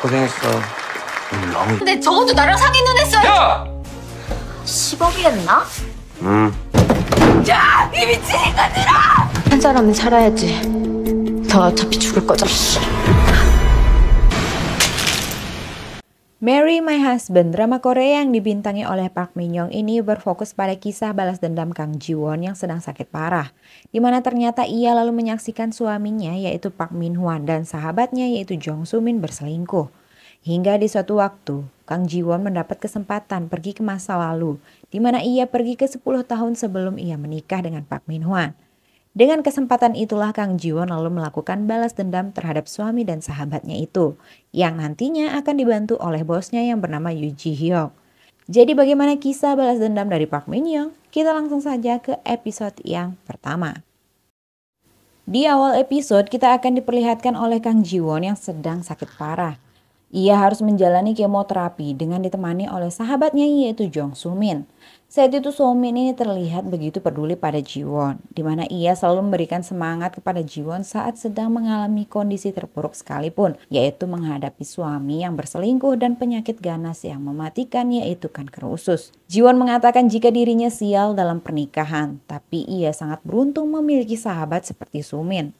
고생했어. 음, 너무. 근데 저것도 나랑 사귀는 했어요. 야! 10억이었나? 응. 야! 이 미친 인간들아! 한 사람은 살아야지. 더 어차피 죽을 거잖아. Mary My Husband, drama Korea yang dibintangi oleh Park Min Young ini berfokus pada kisah balas dendam Kang Ji Won yang sedang sakit parah, di mana ternyata ia lalu menyaksikan suaminya yaitu Park Min Hwan dan sahabatnya yaitu Jong Soo Min berselingkuh. Hingga di suatu waktu, Kang Ji Won mendapat kesempatan pergi ke masa lalu, di mana ia pergi ke 10 tahun sebelum ia menikah dengan Park Min Hwan. Dengan kesempatan itulah Kang Jiwon lalu melakukan balas dendam terhadap suami dan sahabatnya itu, yang nantinya akan dibantu oleh bosnya yang bernama Yu Ji Hyuk. Jadi bagaimana kisah balas dendam dari Park Min Young? Kita langsung saja ke episode yang pertama. Di awal episode kita akan diperlihatkan oleh Kang Jiwon yang sedang sakit parah. Ia harus menjalani kemoterapi dengan ditemani oleh sahabatnya yaitu Jong Min. Saat itu Somin ini terlihat begitu peduli pada Jiwon, di mana ia selalu memberikan semangat kepada Jiwon saat sedang mengalami kondisi terpuruk sekalipun, yaitu menghadapi suami yang berselingkuh dan penyakit ganas yang mematikan yaitu kanker usus. Jiwon mengatakan jika dirinya sial dalam pernikahan, tapi ia sangat beruntung memiliki sahabat seperti Sumin.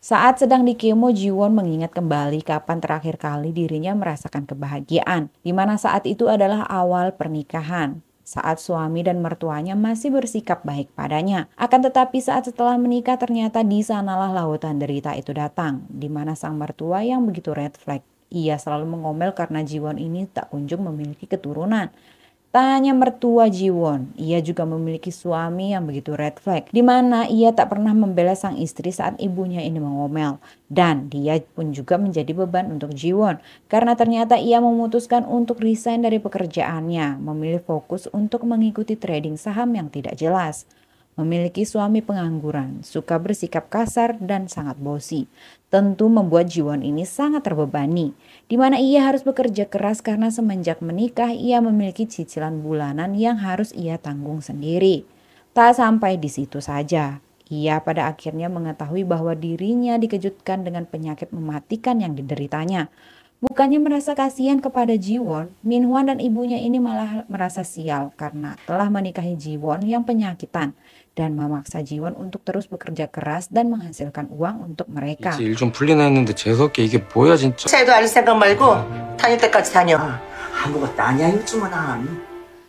Saat sedang di kemo, Jiwon mengingat kembali kapan terakhir kali dirinya merasakan kebahagiaan, di mana saat itu adalah awal pernikahan saat suami dan mertuanya masih bersikap baik padanya. Akan tetapi saat setelah menikah ternyata di sanalah lautan derita itu datang, di mana sang mertua yang begitu red flag. Ia selalu mengomel karena Jiwon ini tak kunjung memiliki keturunan. Tanya hanya mertua Jiwon, ia juga memiliki suami yang begitu red flag, di mana ia tak pernah membela sang istri saat ibunya ini mengomel. Dan dia pun juga menjadi beban untuk Jiwon, karena ternyata ia memutuskan untuk resign dari pekerjaannya, memilih fokus untuk mengikuti trading saham yang tidak jelas. Memiliki suami pengangguran, suka bersikap kasar dan sangat bosi, tentu membuat Jiwon ini sangat terbebani di mana ia harus bekerja keras karena semenjak menikah ia memiliki cicilan bulanan yang harus ia tanggung sendiri. Tak sampai di situ saja, ia pada akhirnya mengetahui bahwa dirinya dikejutkan dengan penyakit mematikan yang dideritanya. Bukannya merasa kasihan kepada Jiwon, Minhwan dan ibunya ini malah merasa sial karena telah menikahi Jiwon yang penyakitan dan memaksa Jiwon untuk terus bekerja keras dan menghasilkan uang untuk mereka.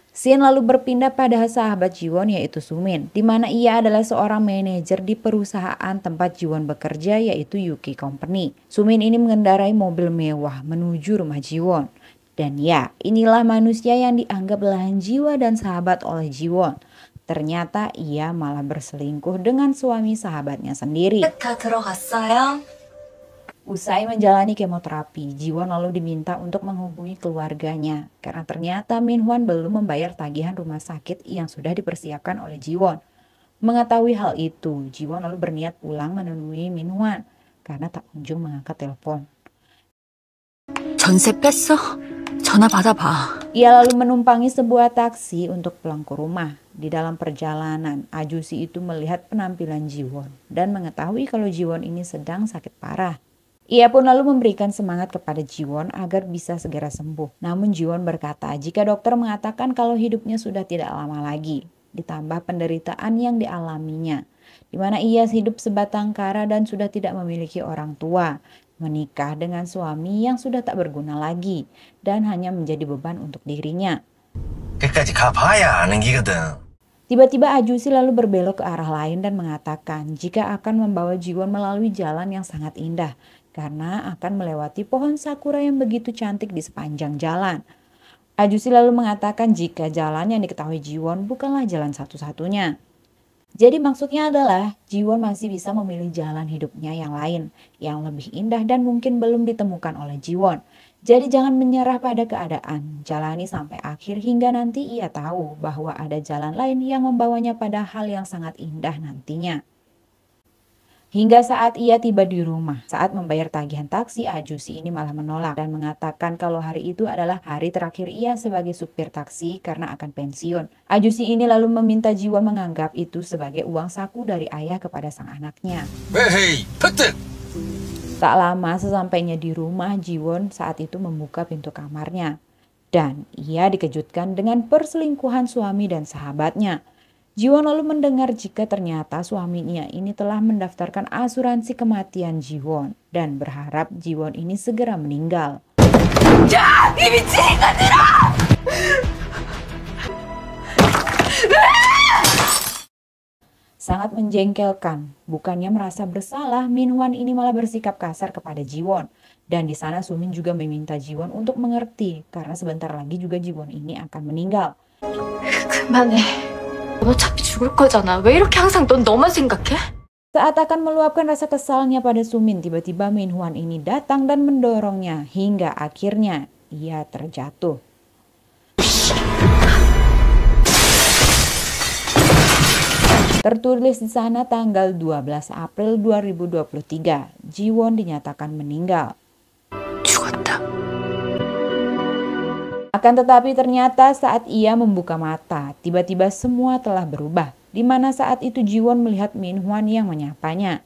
Sien lalu berpindah pada sahabat Jiwon yaitu Sumin, di mana ia adalah seorang manajer di perusahaan tempat Jiwon bekerja yaitu Yuki Company. Sumin ini mengendarai mobil mewah menuju rumah Jiwon. Dan ya, inilah manusia yang dianggap belahan jiwa dan sahabat oleh Jiwon. Ternyata ia malah berselingkuh dengan suami sahabatnya sendiri. Usai menjalani kemoterapi, Jiwon lalu diminta untuk menghubungi keluarganya karena ternyata Min Hwan belum membayar tagihan rumah sakit yang sudah dipersiapkan oleh Jiwon. Mengetahui hal itu, Jiwon lalu berniat pulang menemui Min Hwan karena tak kunjung mengangkat telepon. Ia lalu menumpangi sebuah taksi untuk pulang ke rumah. Di dalam perjalanan, Ajusi itu melihat penampilan Jiwon dan mengetahui kalau Jiwon ini sedang sakit parah. Ia pun lalu memberikan semangat kepada Jiwon agar bisa segera sembuh. Namun Jiwon berkata jika dokter mengatakan kalau hidupnya sudah tidak lama lagi, ditambah penderitaan yang dialaminya, di mana ia hidup sebatang kara dan sudah tidak memiliki orang tua, menikah dengan suami yang sudah tak berguna lagi dan hanya menjadi beban untuk dirinya. 끝까지 가봐야 아는 기거든. Tiba-tiba Ajusi lalu berbelok ke arah lain dan mengatakan jika akan membawa Jiwon melalui jalan yang sangat indah karena akan melewati pohon sakura yang begitu cantik di sepanjang jalan. Ajusi lalu mengatakan jika jalan yang diketahui Jiwon bukanlah jalan satu-satunya. Jadi maksudnya adalah Jiwon masih bisa memilih jalan hidupnya yang lain, yang lebih indah dan mungkin belum ditemukan oleh Jiwon. Jadi jangan menyerah pada keadaan, jalani sampai akhir hingga nanti ia tahu bahwa ada jalan lain yang membawanya pada hal yang sangat indah nantinya. Hingga saat ia tiba di rumah, saat membayar tagihan taksi, Ajusi ini malah menolak dan mengatakan kalau hari itu adalah hari terakhir ia sebagai supir taksi karena akan pensiun. Ajusi ini lalu meminta Jiwa menganggap itu sebagai uang saku dari ayah kepada sang anaknya. Hey, hey, Tak lama sesampainya di rumah, Jiwon saat itu membuka pintu kamarnya. Dan ia dikejutkan dengan perselingkuhan suami dan sahabatnya. Jiwon lalu mendengar jika ternyata suaminya ini telah mendaftarkan asuransi kematian Jiwon dan berharap Jiwon ini segera meninggal. Jangan, sangat menjengkelkan. Bukannya merasa bersalah, Min Minwan ini malah bersikap kasar kepada Jiwon. Dan di sana Sumin juga meminta Jiwon untuk mengerti, karena sebentar lagi juga Jiwon ini akan meninggal. 그만해. Saat akan meluapkan rasa kesalnya pada Sumin, tiba-tiba Min Hwan ini datang dan mendorongnya hingga akhirnya ia terjatuh. Tertulis di sana tanggal 12 April 2023, Jiwon dinyatakan meninggal. Akan tetapi ternyata saat ia membuka mata, tiba-tiba semua telah berubah. Di mana saat itu Jiwon melihat Min Hwan yang menyapanya.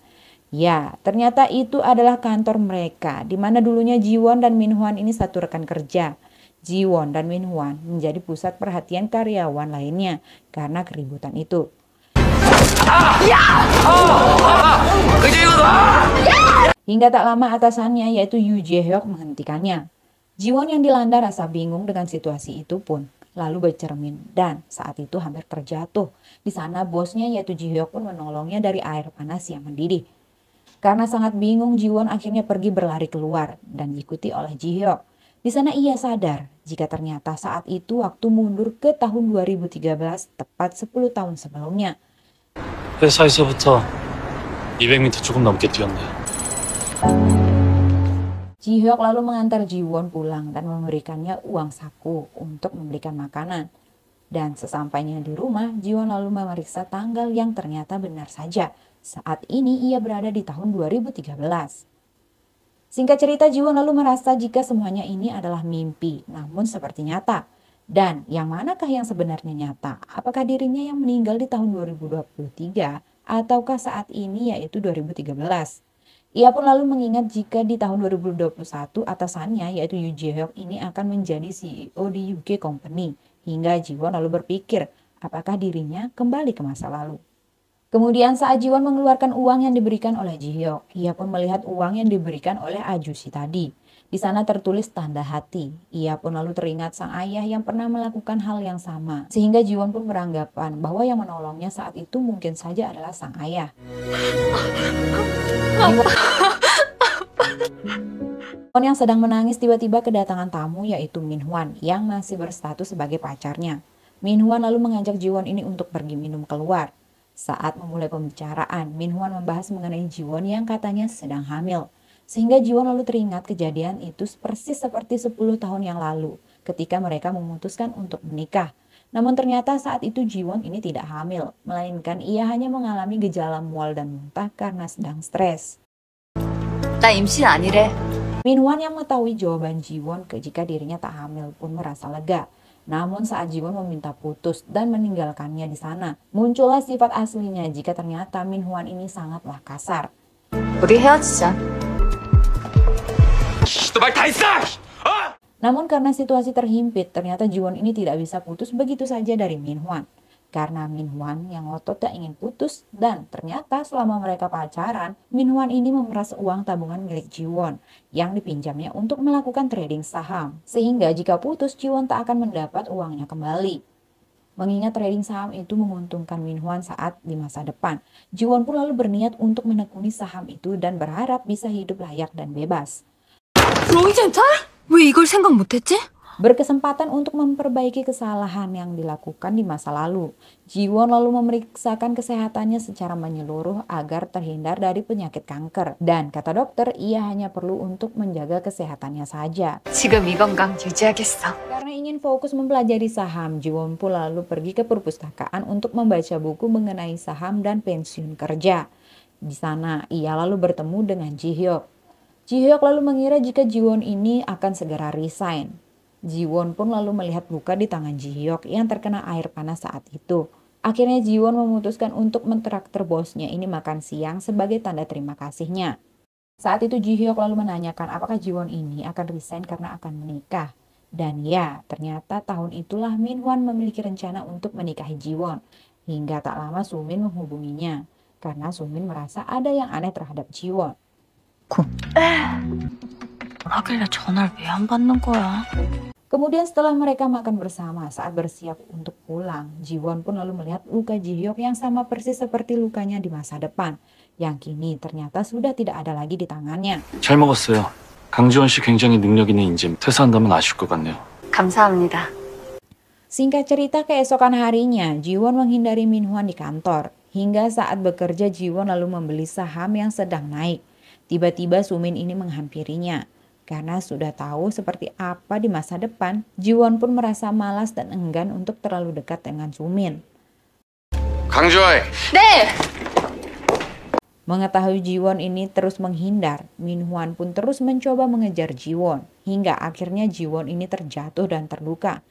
Ya, ternyata itu adalah kantor mereka, di mana dulunya Jiwon dan Min Hwan ini satu rekan kerja. Jiwon dan Min Hwan menjadi pusat perhatian karyawan lainnya karena keributan itu. Hingga tak lama atasannya yaitu Yu Jae-hyuk menghentikannya. Jiwon yang dilanda rasa bingung dengan situasi itu pun lalu bercermin dan saat itu hampir terjatuh. Di sana bosnya yaitu Jihyuk pun menolongnya dari air panas yang mendidih. Karena sangat bingung Jiwon akhirnya pergi berlari keluar dan diikuti oleh Jihyuk. Di sana ia sadar jika ternyata saat itu waktu mundur ke tahun 2013 tepat 10 tahun sebelumnya. 회사에서부터 200m 조금 넘게 뛰었네. Ji Hyuk lalu mengantar Ji Won pulang dan memberikannya uang saku untuk membelikan makanan. Dan sesampainya di rumah, Ji Won lalu memeriksa tanggal yang ternyata benar saja. Saat ini ia berada di tahun 2013. Singkat cerita, Ji Won lalu merasa jika semuanya ini adalah mimpi, namun seperti nyata. Dan yang manakah yang sebenarnya nyata? Apakah dirinya yang meninggal di tahun 2023 ataukah saat ini yaitu 2013? Ia pun lalu mengingat jika di tahun 2021 atasannya yaitu Yu Jae-hyuk ini akan menjadi CEO di UK Company hingga Jiwon lalu berpikir apakah dirinya kembali ke masa lalu. Kemudian saat Jiwon mengeluarkan uang yang diberikan oleh Jiho, ia pun melihat uang yang diberikan oleh Ajusi tadi. Di sana tertulis tanda hati. Ia pun lalu teringat sang ayah yang pernah melakukan hal yang sama. Sehingga Jiwon pun beranggapan bahwa yang menolongnya saat itu mungkin saja adalah sang ayah. Jiwon yang sedang menangis tiba-tiba kedatangan tamu yaitu Min Hwan yang masih berstatus sebagai pacarnya. Min Hwan lalu mengajak Jiwon ini untuk pergi minum keluar. Saat memulai pembicaraan, Min Hwan membahas mengenai Jiwon yang katanya sedang hamil. Sehingga jiwa lalu teringat kejadian itu persis seperti 10 tahun yang lalu ketika mereka memutuskan untuk menikah. Namun ternyata saat itu Jiwon ini tidak hamil, melainkan ia hanya mengalami gejala mual dan muntah karena sedang stres. Minwan yang mengetahui jawaban Jiwon jika dirinya tak hamil pun merasa lega. Namun saat Jiwon meminta putus dan meninggalkannya di sana, muncullah sifat aslinya jika ternyata Minhwan ini sangatlah kasar. Ah! Namun karena situasi terhimpit, ternyata Jiwon ini tidak bisa putus begitu saja dari Min Hwan. Karena Min Hwan yang ngotot tak ingin putus dan ternyata selama mereka pacaran, Min Hwan ini memeras uang tabungan milik Jiwon yang dipinjamnya untuk melakukan trading saham. Sehingga jika putus, Jiwon tak akan mendapat uangnya kembali. Mengingat trading saham itu menguntungkan Min Hwan saat di masa depan, Jiwon pun lalu berniat untuk menekuni saham itu dan berharap bisa hidup layak dan bebas. 롱이젠타? 왜 이걸 생각 못했지? Berkesempatan untuk memperbaiki kesalahan yang dilakukan di masa lalu, Jiwon lalu memeriksakan kesehatannya secara menyeluruh agar terhindar dari penyakit kanker. Dan kata dokter, ia hanya perlu untuk menjaga kesehatannya saja. Karena ingin fokus mempelajari saham, Jiwon pun lalu pergi ke perpustakaan untuk membaca buku mengenai saham dan pensiun kerja. Di sana, ia lalu bertemu dengan Ji Hyuk. Ji Hyuk lalu mengira jika Ji Won ini akan segera resign. Ji Won pun lalu melihat luka di tangan Ji Hyuk yang terkena air panas saat itu. Akhirnya Ji Won memutuskan untuk mentraktir bosnya ini makan siang sebagai tanda terima kasihnya. Saat itu Ji Hyuk lalu menanyakan apakah Ji Won ini akan resign karena akan menikah. Dan ya, ternyata tahun itulah Min Hwan memiliki rencana untuk menikahi Won. Hingga tak lama Sumin menghubunginya karena Sumin merasa ada yang aneh terhadap Ji Won. 않고. 하길래 전화를 왜안 받는 거야? Kemudian setelah mereka makan bersama, saat bersiap untuk pulang, Jiwon pun lalu melihat luka Jihyuk yang sama persis seperti lukanya di masa depan, yang kini ternyata sudah tidak ada lagi di tangannya. 잘 먹었어요. 강지원 씨 굉장히 능력 있는 인재임. 퇴사한다면 아쉬울 것 같네요. 감사합니다. Singkat cerita, keesokan harinya, Jiwon menghindari Minhwan di kantor. Hingga saat bekerja, Jiwon lalu membeli saham yang sedang naik. Tiba-tiba Sumin ini menghampirinya. Karena sudah tahu seperti apa di masa depan, Jiwon pun merasa malas dan enggan untuk terlalu dekat dengan Sumin. Kang Joy. Deh. Mengetahui Jiwon ini terus menghindar, Min Hwan pun terus mencoba mengejar Jiwon hingga akhirnya Jiwon ini terjatuh dan terluka.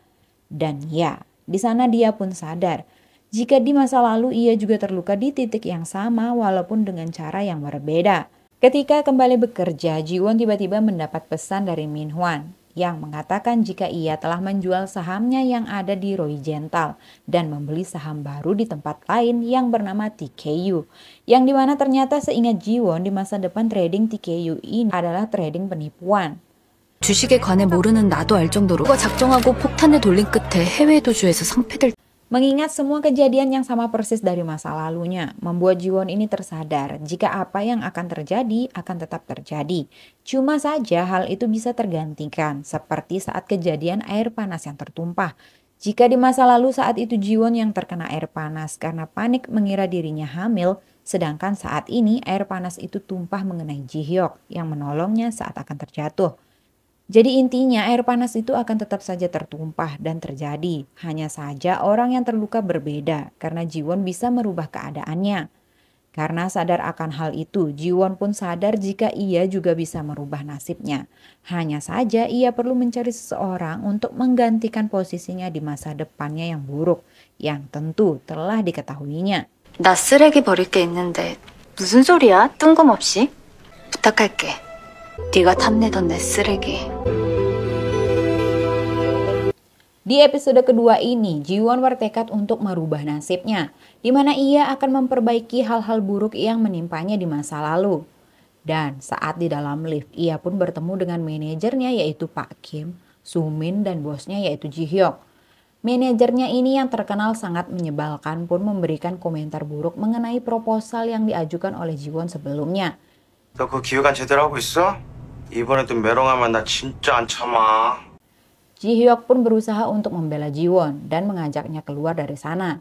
Dan ya, di sana dia pun sadar jika di masa lalu ia juga terluka di titik yang sama walaupun dengan cara yang berbeda. Ketika kembali bekerja, Jiwon tiba-tiba mendapat pesan dari Min Hwan yang mengatakan jika ia telah menjual sahamnya yang ada di Roy Gental dan membeli saham baru di tempat lain yang bernama TKU. Yang dimana ternyata seingat Jiwon di masa depan trading TKU ini adalah trading penipuan. 주식에 관해 모르는 나도 알 정도로 작정하고 폭탄을 돌린 끝에 해외 도주에서 상패될 Mengingat semua kejadian yang sama persis dari masa lalunya, membuat Jiwon ini tersadar jika apa yang akan terjadi akan tetap terjadi. Cuma saja hal itu bisa tergantikan, seperti saat kejadian air panas yang tertumpah. Jika di masa lalu saat itu Jiwon yang terkena air panas karena panik mengira dirinya hamil, sedangkan saat ini air panas itu tumpah mengenai Ji Jihyok yang menolongnya saat akan terjatuh. Jadi intinya air panas itu akan tetap saja tertumpah dan terjadi. Hanya saja orang yang terluka berbeda karena Jiwon bisa merubah keadaannya. Karena sadar akan hal itu, Jiwon pun sadar jika ia juga bisa merubah nasibnya. Hanya saja ia perlu mencari seseorang untuk menggantikan posisinya di masa depannya yang buruk, yang tentu telah diketahuinya. 나 쓰레기 버릴 게 있는데 무슨 소리야? 뜬금없이 부탁할게. 네가 탐내던 내 쓰레기. Di episode kedua ini, Jiwon bertekad untuk merubah nasibnya, di mana ia akan memperbaiki hal-hal buruk yang menimpanya di masa lalu. Dan saat di dalam lift, ia pun bertemu dengan manajernya yaitu Pak Kim, Sumin, dan bosnya yaitu Ji Jihyok. Manajernya ini yang terkenal sangat menyebalkan pun memberikan komentar buruk mengenai proposal yang diajukan oleh Jiwon sebelumnya. 너그 기획안 제대로 하고 있어? 이번에도 메롱하면 나 진짜 안 참아. Ji Hyuk pun berusaha untuk membela Jiwon dan mengajaknya keluar dari sana.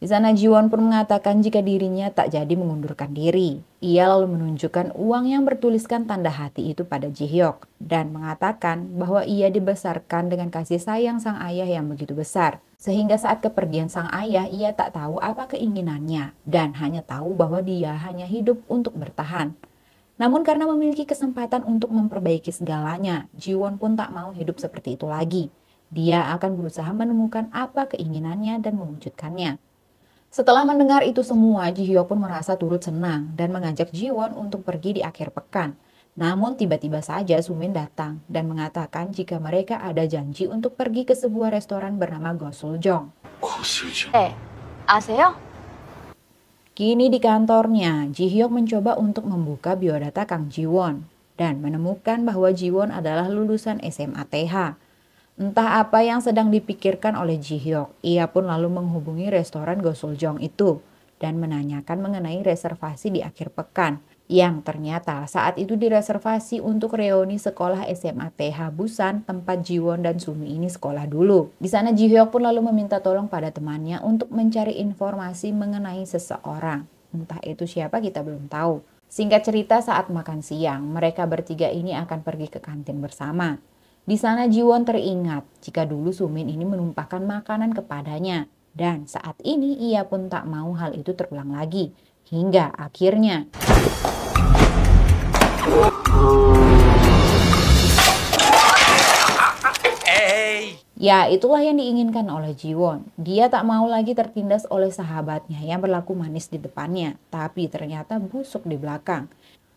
Di sana Jiwon pun mengatakan jika dirinya tak jadi mengundurkan diri. Ia lalu menunjukkan uang yang bertuliskan tanda hati itu pada Ji Hyuk dan mengatakan bahwa ia dibesarkan dengan kasih sayang sang ayah yang begitu besar. Sehingga saat kepergian sang ayah ia tak tahu apa keinginannya dan hanya tahu bahwa dia hanya hidup untuk bertahan. Namun karena memiliki kesempatan untuk memperbaiki segalanya, Jiwon pun tak mau hidup seperti itu lagi. Dia akan berusaha menemukan apa keinginannya dan mewujudkannya. Setelah mendengar itu semua, Ji Jihyo pun merasa turut senang dan mengajak Ji Won untuk pergi di akhir pekan. Namun tiba-tiba saja Sumin datang dan mengatakan jika mereka ada janji untuk pergi ke sebuah restoran bernama Gosuljong. Gosuljong. Eh, hey, aseyo? Kini di kantornya, Ji Hyuk mencoba untuk membuka biodata Kang Ji Won dan menemukan bahwa Ji Won adalah lulusan SMA TH. Entah apa yang sedang dipikirkan oleh Ji Hyuk, ia pun lalu menghubungi restoran Gosuljong itu dan menanyakan mengenai reservasi di akhir pekan yang ternyata saat itu direservasi untuk reuni sekolah SMA TH Busan tempat Jiwon dan Sumi ini sekolah dulu. Di sana Jihyuk pun lalu meminta tolong pada temannya untuk mencari informasi mengenai seseorang. Entah itu siapa kita belum tahu. Singkat cerita saat makan siang, mereka bertiga ini akan pergi ke kantin bersama. Di sana Jiwon teringat jika dulu Sumin ini menumpahkan makanan kepadanya. Dan saat ini ia pun tak mau hal itu terulang lagi. Hingga akhirnya... Ya, itulah yang diinginkan oleh Jiwon. Dia tak mau lagi tertindas oleh sahabatnya yang berlaku manis di depannya, tapi ternyata busuk di belakang.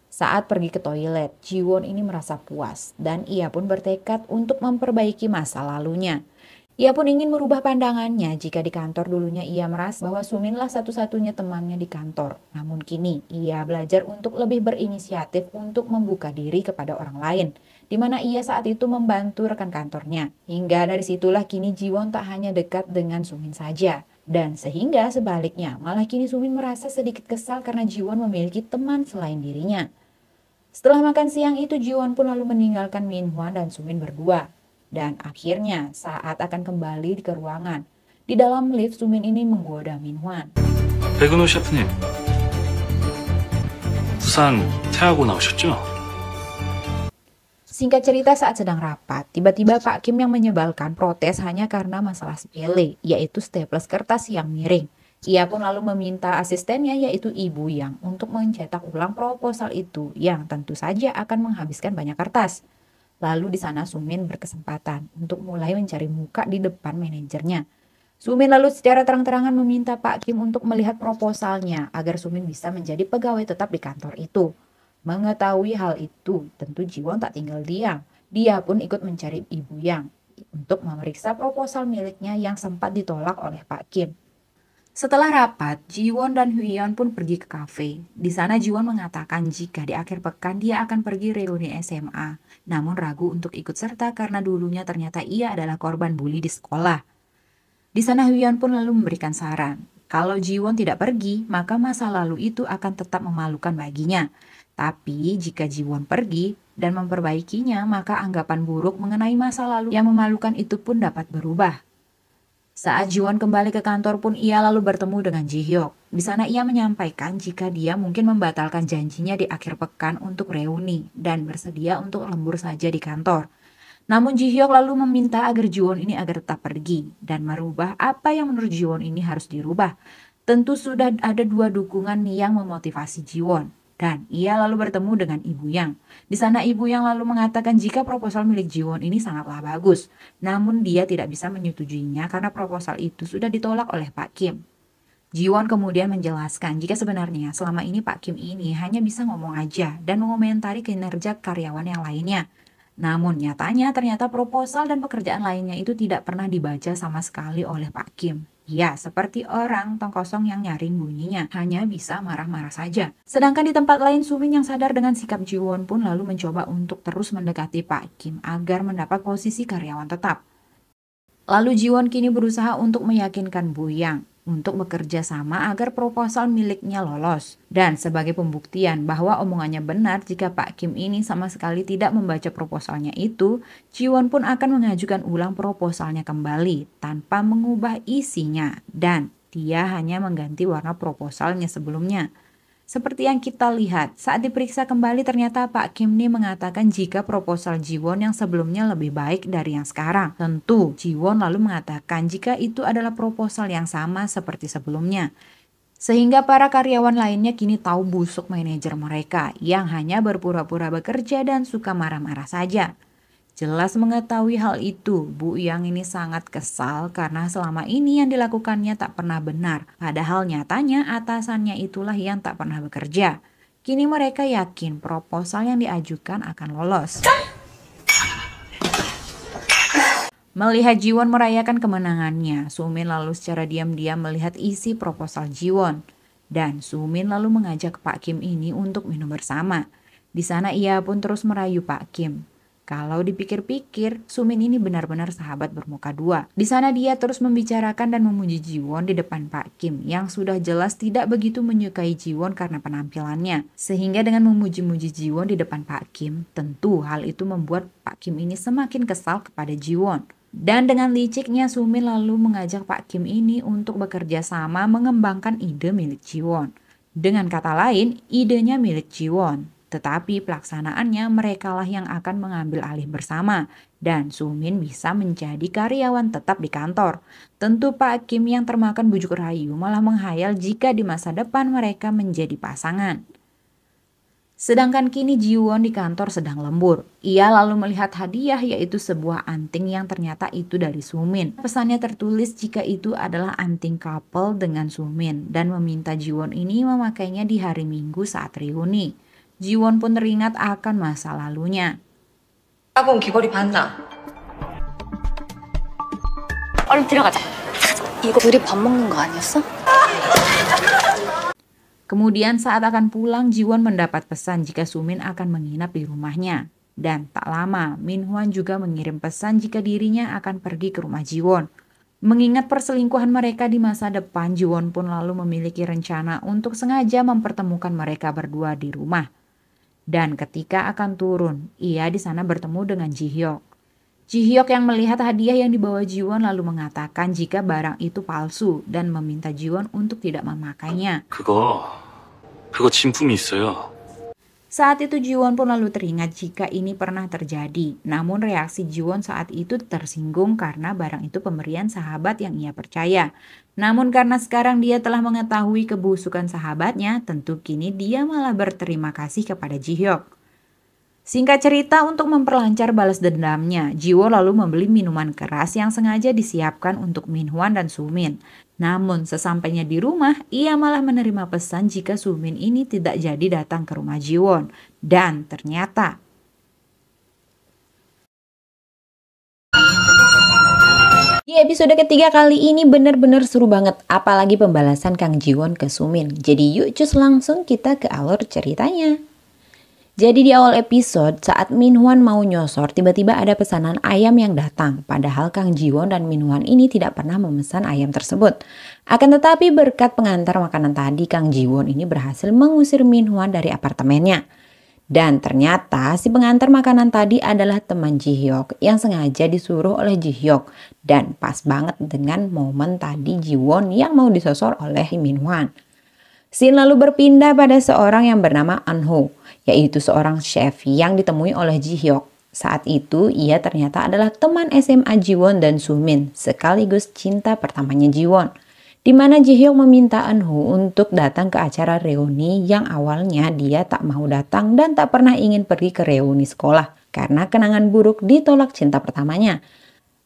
Saat pergi ke toilet, Jiwon ini merasa puas dan ia pun bertekad untuk memperbaiki masa lalunya. Ia pun ingin merubah pandangannya jika di kantor dulunya ia merasa bahwa Suminlah satu-satunya temannya di kantor. Namun kini ia belajar untuk lebih berinisiatif untuk membuka diri kepada orang lain, di mana ia saat itu membantu rekan kantornya. Hingga dari situlah kini Jiwon tak hanya dekat dengan Sumin saja, dan sehingga sebaliknya, malah kini Sumin merasa sedikit kesal karena Jiwon memiliki teman selain dirinya. Setelah makan siang itu, Jiwon pun lalu meninggalkan Minhwan dan Sumin berdua. Dan akhirnya saat akan kembali ke ruangan. Di dalam lift, Sumin ini menggoda Min Hwan. saya 부산 태하고 Singkat cerita saat sedang rapat, tiba-tiba Pak Kim yang menyebalkan protes hanya karena masalah sepele, yaitu staples kertas yang miring. Ia pun lalu meminta asistennya yaitu ibu yang untuk mencetak ulang proposal itu yang tentu saja akan menghabiskan banyak kertas. Lalu di sana Sumin berkesempatan untuk mulai mencari muka di depan manajernya. Sumin lalu secara terang-terangan meminta Pak Kim untuk melihat proposalnya agar Sumin bisa menjadi pegawai tetap di kantor itu. Mengetahui hal itu, tentu Jiwon tak tinggal diam. Dia pun ikut mencari Ibu Yang untuk memeriksa proposal miliknya yang sempat ditolak oleh Pak Kim. Setelah rapat, Jiwon dan Huiyeon pun pergi ke kafe. Di sana Jiwon mengatakan jika di akhir pekan dia akan pergi reuni SMA namun ragu untuk ikut serta karena dulunya ternyata ia adalah korban bully di sekolah. Di sana Hyun pun lalu memberikan saran, kalau Jiwon tidak pergi, maka masa lalu itu akan tetap memalukan baginya. Tapi jika Jiwon pergi dan memperbaikinya, maka anggapan buruk mengenai masa lalu yang memalukan itu pun dapat berubah. Saat hmm. Jiwon kembali ke kantor pun ia lalu bertemu dengan Ji Hyuk. Di sana ia menyampaikan jika dia mungkin membatalkan janjinya di akhir pekan untuk reuni dan bersedia untuk lembur saja di kantor. Namun Ji Hyuk lalu meminta agar Jiwon ini agar tetap pergi dan merubah apa yang menurut Jiwon ini harus dirubah. Tentu sudah ada dua dukungan yang memotivasi Jiwon. Dan ia lalu bertemu dengan Ibu Yang. Di sana Ibu Yang lalu mengatakan jika proposal milik Jiwon ini sangatlah bagus. Namun dia tidak bisa menyetujuinya karena proposal itu sudah ditolak oleh Pak Kim. Jiwon kemudian menjelaskan jika sebenarnya selama ini Pak Kim ini hanya bisa ngomong aja dan mengomentari kinerja karyawan yang lainnya. Namun nyatanya ternyata proposal dan pekerjaan lainnya itu tidak pernah dibaca sama sekali oleh Pak Kim. Ya, seperti orang tong kosong yang nyaring bunyinya, hanya bisa marah-marah saja. Sedangkan di tempat lain, Suwin yang sadar dengan sikap Jiwon pun lalu mencoba untuk terus mendekati Pak Kim agar mendapat posisi karyawan tetap. Lalu Jiwon kini berusaha untuk meyakinkan Bu Yang untuk bekerja sama agar proposal miliknya lolos. Dan sebagai pembuktian bahwa omongannya benar jika Pak Kim ini sama sekali tidak membaca proposalnya itu, Jiwon pun akan mengajukan ulang proposalnya kembali tanpa mengubah isinya dan dia hanya mengganti warna proposalnya sebelumnya. Seperti yang kita lihat, saat diperiksa kembali ternyata Pak Kim Ni mengatakan jika proposal Jiwon yang sebelumnya lebih baik dari yang sekarang. Tentu, Jiwon lalu mengatakan jika itu adalah proposal yang sama seperti sebelumnya. Sehingga para karyawan lainnya kini tahu busuk manajer mereka yang hanya berpura-pura bekerja dan suka marah-marah saja. Jelas mengetahui hal itu, Bu Yang ini sangat kesal karena selama ini yang dilakukannya tak pernah benar. Padahal nyatanya atasannya itulah yang tak pernah bekerja. Kini mereka yakin proposal yang diajukan akan lolos. Melihat Jiwon merayakan kemenangannya, Sumin lalu secara diam-diam melihat isi proposal Jiwon. Dan Sumin lalu mengajak Pak Kim ini untuk minum bersama. Di sana ia pun terus merayu Pak Kim. Kalau dipikir-pikir, Sumin ini benar-benar sahabat bermuka dua. Di sana dia terus membicarakan dan memuji Jiwon di depan Pak Kim yang sudah jelas tidak begitu menyukai Jiwon karena penampilannya. Sehingga dengan memuji-muji Jiwon di depan Pak Kim, tentu hal itu membuat Pak Kim ini semakin kesal kepada Jiwon. Dan dengan liciknya Sumin lalu mengajak Pak Kim ini untuk bekerja sama mengembangkan ide milik Jiwon. Dengan kata lain, idenya milik Jiwon. Tetapi pelaksanaannya merekalah yang akan mengambil alih bersama dan Sumin bisa menjadi karyawan tetap di kantor. Tentu Pak Kim yang termakan bujuk rayu malah menghayal jika di masa depan mereka menjadi pasangan. Sedangkan kini Jiwon di kantor sedang lembur. Ia lalu melihat hadiah yaitu sebuah anting yang ternyata itu dari Sumin. Pesannya tertulis jika itu adalah anting couple dengan Sumin dan meminta Jiwon ini memakainya di hari Minggu saat reuni. Jiwon pun teringat akan masa lalunya. Kemudian saat akan pulang, Jiwon mendapat pesan jika Sumin akan menginap di rumahnya. Dan tak lama, Min Hwan juga mengirim pesan jika dirinya akan pergi ke rumah Jiwon. Mengingat perselingkuhan mereka di masa depan, Jiwon pun lalu memiliki rencana untuk sengaja mempertemukan mereka berdua di rumah. Dan ketika akan turun, ia di sana bertemu dengan Ji Hyok. Ji Hyok yang melihat hadiah yang dibawa Ji Won lalu mengatakan jika barang itu palsu dan meminta Ji Won untuk tidak memakainya. Saat itu Ji Won pun lalu teringat jika ini pernah terjadi. Namun reaksi Ji Won saat itu tersinggung karena barang itu pemberian sahabat yang ia percaya. Namun karena sekarang dia telah mengetahui kebusukan sahabatnya, tentu kini dia malah berterima kasih kepada Jihyok. Singkat cerita, untuk memperlancar balas dendamnya, Jiwo lalu membeli minuman keras yang sengaja disiapkan untuk Min Minhwan dan Sumin. Namun sesampainya di rumah, ia malah menerima pesan jika Sumin ini tidak jadi datang ke rumah Jiwon. Dan ternyata Di episode ketiga kali ini bener-bener seru banget, apalagi pembalasan Kang Jiwon ke Sumin. Jadi yuk cus langsung kita ke alur ceritanya. Jadi di awal episode saat Min Hwan mau nyosor tiba-tiba ada pesanan ayam yang datang padahal Kang Jiwon dan Min Hwan ini tidak pernah memesan ayam tersebut. Akan tetapi berkat pengantar makanan tadi Kang Jiwon ini berhasil mengusir Min Hwan dari apartemennya. Dan ternyata si pengantar makanan tadi adalah teman Ji Hyok yang sengaja disuruh oleh Ji Hyok dan pas banget dengan momen tadi Ji Won yang mau disosor oleh Min Hwan. Sin lalu berpindah pada seorang yang bernama An Ho, yaitu seorang chef yang ditemui oleh Ji Hyok. Saat itu ia ternyata adalah teman SMA Ji Won dan Sumin sekaligus cinta pertamanya Ji Won di mana Ji Hyuk meminta Ho untuk datang ke acara reuni yang awalnya dia tak mau datang dan tak pernah ingin pergi ke reuni sekolah karena kenangan buruk ditolak cinta pertamanya.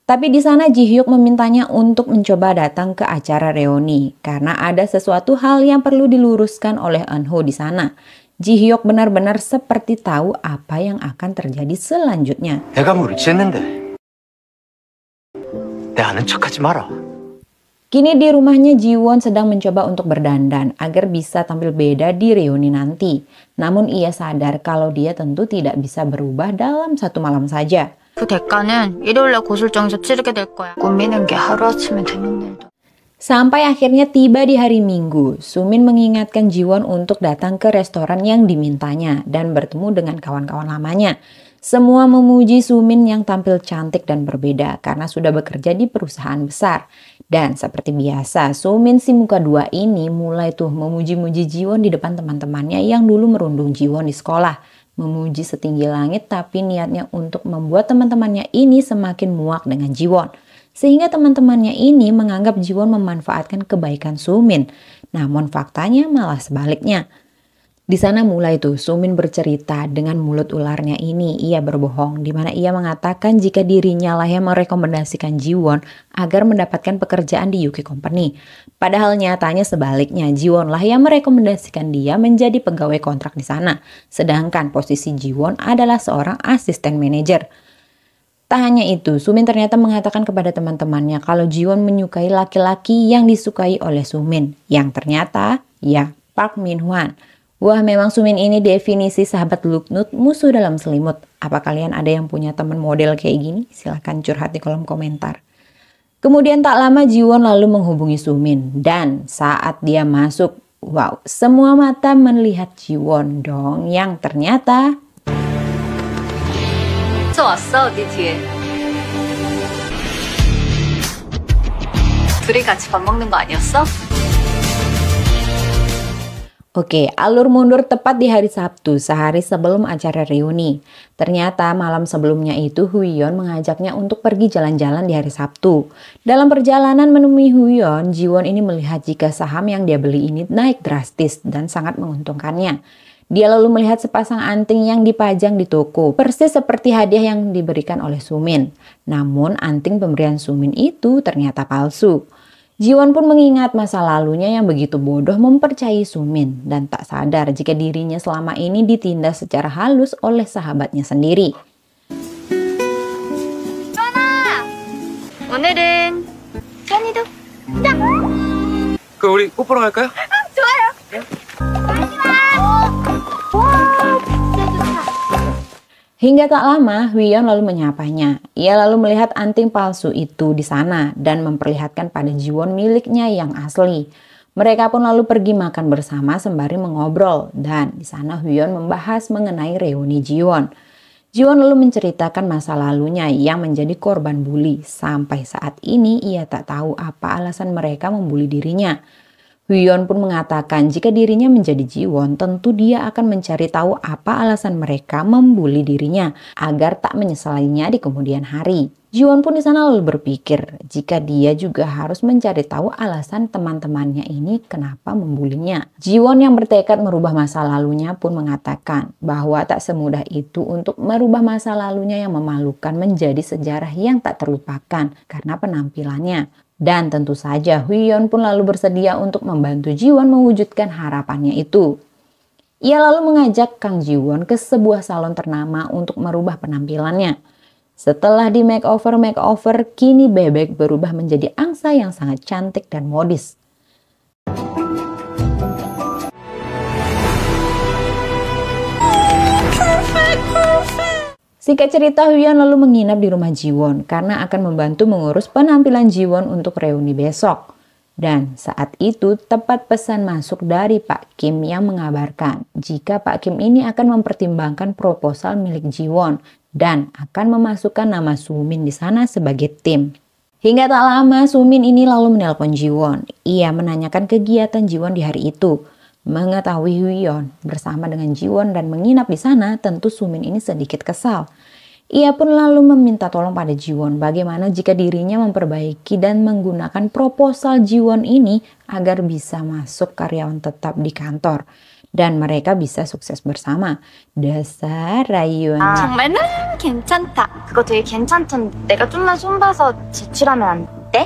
Tapi di sana Ji Hyuk memintanya untuk mencoba datang ke acara reuni karena ada sesuatu hal yang perlu diluruskan oleh Ho di sana. Ji Hyuk benar-benar seperti tahu apa yang akan terjadi selanjutnya. 내가 모르겠는데. 내 아는 척하지 마라. Kini di rumahnya Jiwon sedang mencoba untuk berdandan agar bisa tampil beda di reuni nanti. Namun ia sadar kalau dia tentu tidak bisa berubah dalam satu malam saja. Sampai akhirnya tiba di hari Minggu, Sumin mengingatkan Jiwon untuk datang ke restoran yang dimintanya dan bertemu dengan kawan-kawan lamanya. Semua memuji Sumin yang tampil cantik dan berbeda karena sudah bekerja di perusahaan besar. Dan seperti biasa, Sumin si muka dua ini mulai tuh memuji-muji Jiwon di depan teman-temannya yang dulu merundung Jiwon di sekolah. Memuji setinggi langit tapi niatnya untuk membuat teman-temannya ini semakin muak dengan Jiwon. Sehingga teman-temannya ini menganggap Jiwon memanfaatkan kebaikan Sumin. Namun faktanya malah sebaliknya. Di sana mulai tuh Sumin bercerita dengan mulut ularnya ini ia berbohong di mana ia mengatakan jika dirinya lah yang merekomendasikan Jiwon agar mendapatkan pekerjaan di UK Company. Padahal nyatanya sebaliknya Jiwon lah yang merekomendasikan dia menjadi pegawai kontrak di sana. Sedangkan posisi Jiwon adalah seorang asisten manajer. Tak hanya itu, Sumin ternyata mengatakan kepada teman-temannya kalau Jiwon menyukai laki-laki yang disukai oleh Sumin, yang ternyata ya Park Min Hwan. Wah memang Sumin ini definisi sahabat Luknut musuh dalam selimut. Apa kalian ada yang punya teman model kayak gini? Silahkan curhat di kolom komentar. Kemudian tak lama Jiwon lalu menghubungi Sumin dan saat dia masuk, wow, semua mata melihat Jiwon dong yang ternyata 둘이 같이 밥 먹는 거 아니었어? Oke, alur mundur tepat di hari Sabtu, sehari sebelum acara reuni. Ternyata malam sebelumnya itu Huiyon mengajaknya untuk pergi jalan-jalan di hari Sabtu. Dalam perjalanan menemui Huiyon, Jiwon ini melihat jika saham yang dia beli ini naik drastis dan sangat menguntungkannya. Dia lalu melihat sepasang anting yang dipajang di toko, persis seperti hadiah yang diberikan oleh Sumin. Namun anting pemberian Sumin itu ternyata palsu. Jiwon pun mengingat masa lalunya yang begitu bodoh mempercayai Sumin dan tak sadar jika dirinya selama ini ditindas secara halus oleh sahabatnya sendiri. Jona, 오늘은 편이도 자. Kau 우리 꽃 보러 갈까요? Hingga tak lama, Huiyon lalu menyapanya. Ia lalu melihat anting palsu itu di sana dan memperlihatkan pada Jiwon miliknya yang asli. Mereka pun lalu pergi makan bersama sembari mengobrol dan di sana Huiyon membahas mengenai reuni Jiwon. Jiwon lalu menceritakan masa lalunya yang menjadi korban bully. Sampai saat ini ia tak tahu apa alasan mereka membuli dirinya. Huyon pun mengatakan jika dirinya menjadi Jiwon, tentu dia akan mencari tahu apa alasan mereka membuli dirinya agar tak menyesalinya di kemudian hari. Jiwon pun di sana lalu berpikir jika dia juga harus mencari tahu alasan teman-temannya ini kenapa membulinya. Jiwon yang bertekad merubah masa lalunya pun mengatakan bahwa tak semudah itu untuk merubah masa lalunya yang memalukan menjadi sejarah yang tak terlupakan karena penampilannya. Dan tentu saja Huiyon pun lalu bersedia untuk membantu Jiwon mewujudkan harapannya itu. Ia lalu mengajak Kang Jiwon ke sebuah salon ternama untuk merubah penampilannya. Setelah di makeover makeover, kini bebek berubah menjadi angsa yang sangat cantik dan modis. Singkat cerita, Huyan lalu menginap di rumah Jiwon karena akan membantu mengurus penampilan Jiwon untuk reuni besok. Dan saat itu tepat pesan masuk dari Pak Kim yang mengabarkan jika Pak Kim ini akan mempertimbangkan proposal milik Jiwon dan akan memasukkan nama Sumin di sana sebagai tim. Hingga tak lama Sumin ini lalu menelpon Jiwon. Ia menanyakan kegiatan Jiwon di hari itu. Mengetahui Huyon bersama dengan Jiwon dan menginap di sana, tentu Sumin ini sedikit kesal. Ia pun lalu meminta tolong pada Jiwon bagaimana jika dirinya memperbaiki dan menggunakan proposal Jiwon ini agar bisa masuk karyawan tetap di kantor dan mereka bisa sukses bersama. Dasar rayuan. Ah, 정말은 괜찮다. 그거 되게 내가 좀만 안 돼?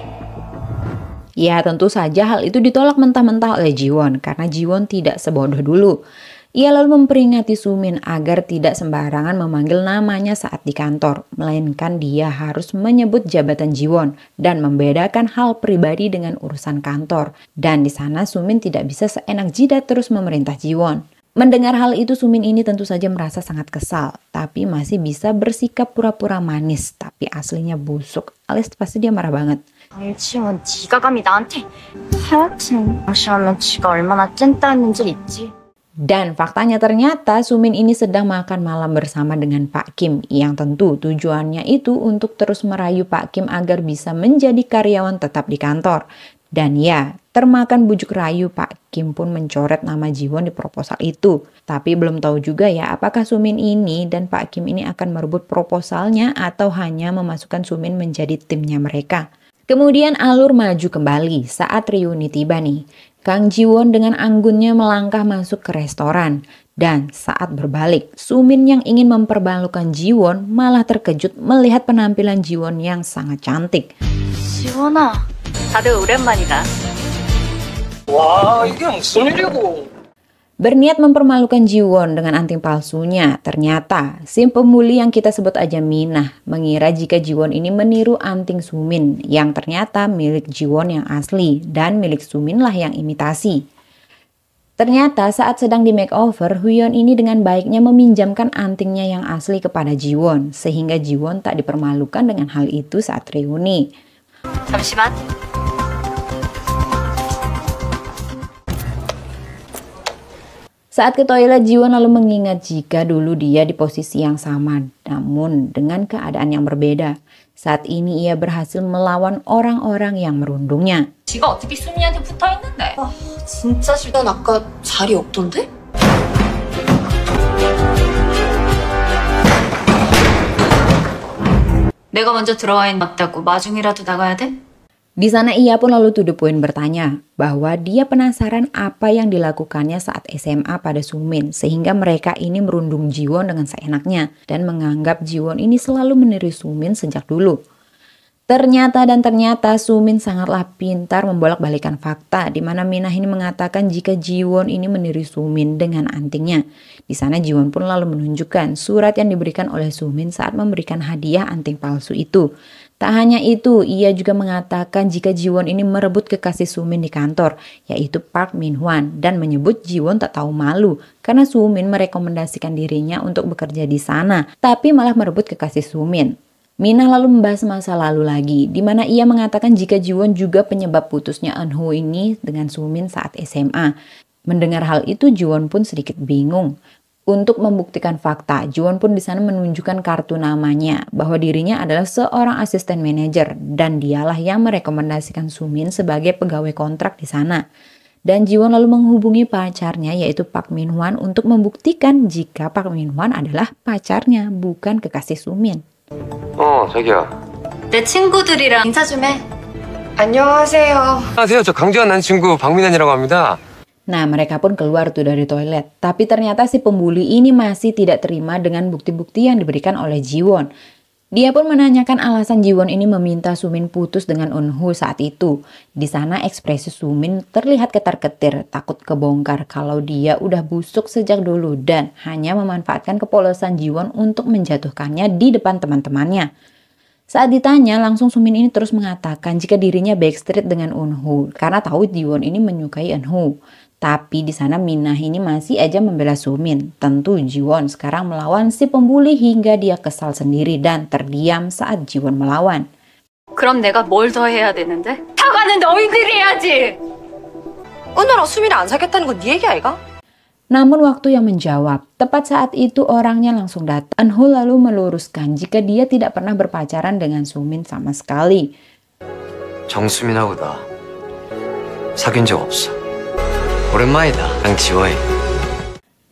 Ya tentu saja hal itu ditolak mentah-mentah oleh Jiwon karena Jiwon tidak sebodoh dulu. Ia lalu memperingati Sumin agar tidak sembarangan memanggil namanya saat di kantor, melainkan dia harus menyebut jabatan Jiwon dan membedakan hal pribadi dengan urusan kantor. Dan di sana Sumin tidak bisa seenak jidat terus memerintah Jiwon. Mendengar hal itu Sumin ini tentu saja merasa sangat kesal, tapi masih bisa bersikap pura-pura manis tapi aslinya busuk. Alias pasti dia marah banget. Dan faktanya ternyata Sumin ini sedang makan malam bersama dengan Pak Kim yang tentu tujuannya itu untuk terus merayu Pak Kim agar bisa menjadi karyawan tetap di kantor. Dan ya, termakan bujuk rayu Pak Kim pun mencoret nama Jiwon di proposal itu. Tapi belum tahu juga ya apakah Sumin ini dan Pak Kim ini akan merebut proposalnya atau hanya memasukkan Sumin menjadi timnya mereka. Kemudian alur maju kembali saat reuni tiba nih. Kang Jiwon dengan anggunnya melangkah masuk ke restoran. Dan saat berbalik, Sumin yang ingin memperbalukan Jiwon malah terkejut melihat penampilan Jiwon yang sangat cantik. Jiwon, ada udah Wah, yang Berniat mempermalukan Jiwon dengan anting palsunya, ternyata Sim pemuli yang kita sebut aja Minah mengira jika Jiwon ini meniru anting Sumin yang ternyata milik Jiwon yang asli dan milik Sumin lah yang imitasi. Ternyata saat sedang di makeover, Huyon ini dengan baiknya meminjamkan antingnya yang asli kepada Jiwon sehingga Jiwon tak dipermalukan dengan hal itu saat reuni. Saat ke toilet, Jiwon lalu mengingat jika dulu dia di posisi yang sama, namun dengan keadaan yang berbeda. Saat ini ia berhasil melawan orang-orang yang merundungnya. Jika di sana ia pun lalu to the point bertanya bahwa dia penasaran apa yang dilakukannya saat SMA pada Sumin sehingga mereka ini merundung Jiwon dengan seenaknya dan menganggap Jiwon ini selalu meniru Sumin sejak dulu. Ternyata dan ternyata Sumin sangatlah pintar membolak-balikan fakta di mana Minah ini mengatakan jika Jiwon ini meniru Sumin dengan antingnya. Di sana Jiwon pun lalu menunjukkan surat yang diberikan oleh Sumin saat memberikan hadiah anting palsu itu. Tak hanya itu, ia juga mengatakan jika Jiwon ini merebut kekasih Sumin di kantor, yaitu Park Min Hwan, dan menyebut Jiwon tak tahu malu karena Sumin merekomendasikan dirinya untuk bekerja di sana, tapi malah merebut kekasih Sumin. Minah lalu membahas masa lalu lagi, di mana ia mengatakan jika Jiwon juga penyebab putusnya Ho ini dengan Sumin saat SMA. Mendengar hal itu, Jiwon pun sedikit bingung untuk membuktikan fakta. Juan pun di sana menunjukkan kartu namanya bahwa dirinya adalah seorang asisten manajer dan dialah yang merekomendasikan Sumin sebagai pegawai kontrak di sana. Dan Jiwon lalu menghubungi pacarnya yaitu Pak Min Hwan untuk membuktikan jika Pak Min Hwan adalah pacarnya bukan kekasih Sumin. Oh, 자기야. 내 친구들이랑 인사 좀 해. 안녕하세요. 안녕하세요. 저 강주한 난 친구 합니다. Nah, mereka pun keluar tuh dari toilet. Tapi ternyata si pembuli ini masih tidak terima dengan bukti-bukti yang diberikan oleh Jiwon. Dia pun menanyakan alasan Jiwon ini meminta Sumin putus dengan Unhu saat itu. Di sana ekspresi Sumin terlihat ketar-ketir, takut kebongkar kalau dia udah busuk sejak dulu dan hanya memanfaatkan kepolosan Jiwon untuk menjatuhkannya di depan teman-temannya. Saat ditanya, langsung Sumin ini terus mengatakan jika dirinya backstreet dengan Unhu karena tahu Jiwon ini menyukai Unhu. Tapi di sana Minah ini masih aja membela Sumin. Tentu Jiwon sekarang melawan si pembuli hingga dia kesal sendiri dan terdiam saat Jiwon melawan. 그럼 내가 뭘 더 해야 되는데? 사과는 너희들이 해야지. 오늘은 수민을 안 사겠다는 건네 얘기 아이가? Namun waktu yang menjawab, tepat saat itu orangnya langsung datang. Enho lalu meluruskan jika dia tidak pernah berpacaran dengan Sumin sama sekali. 정수민하고 나 사귄 적 없어.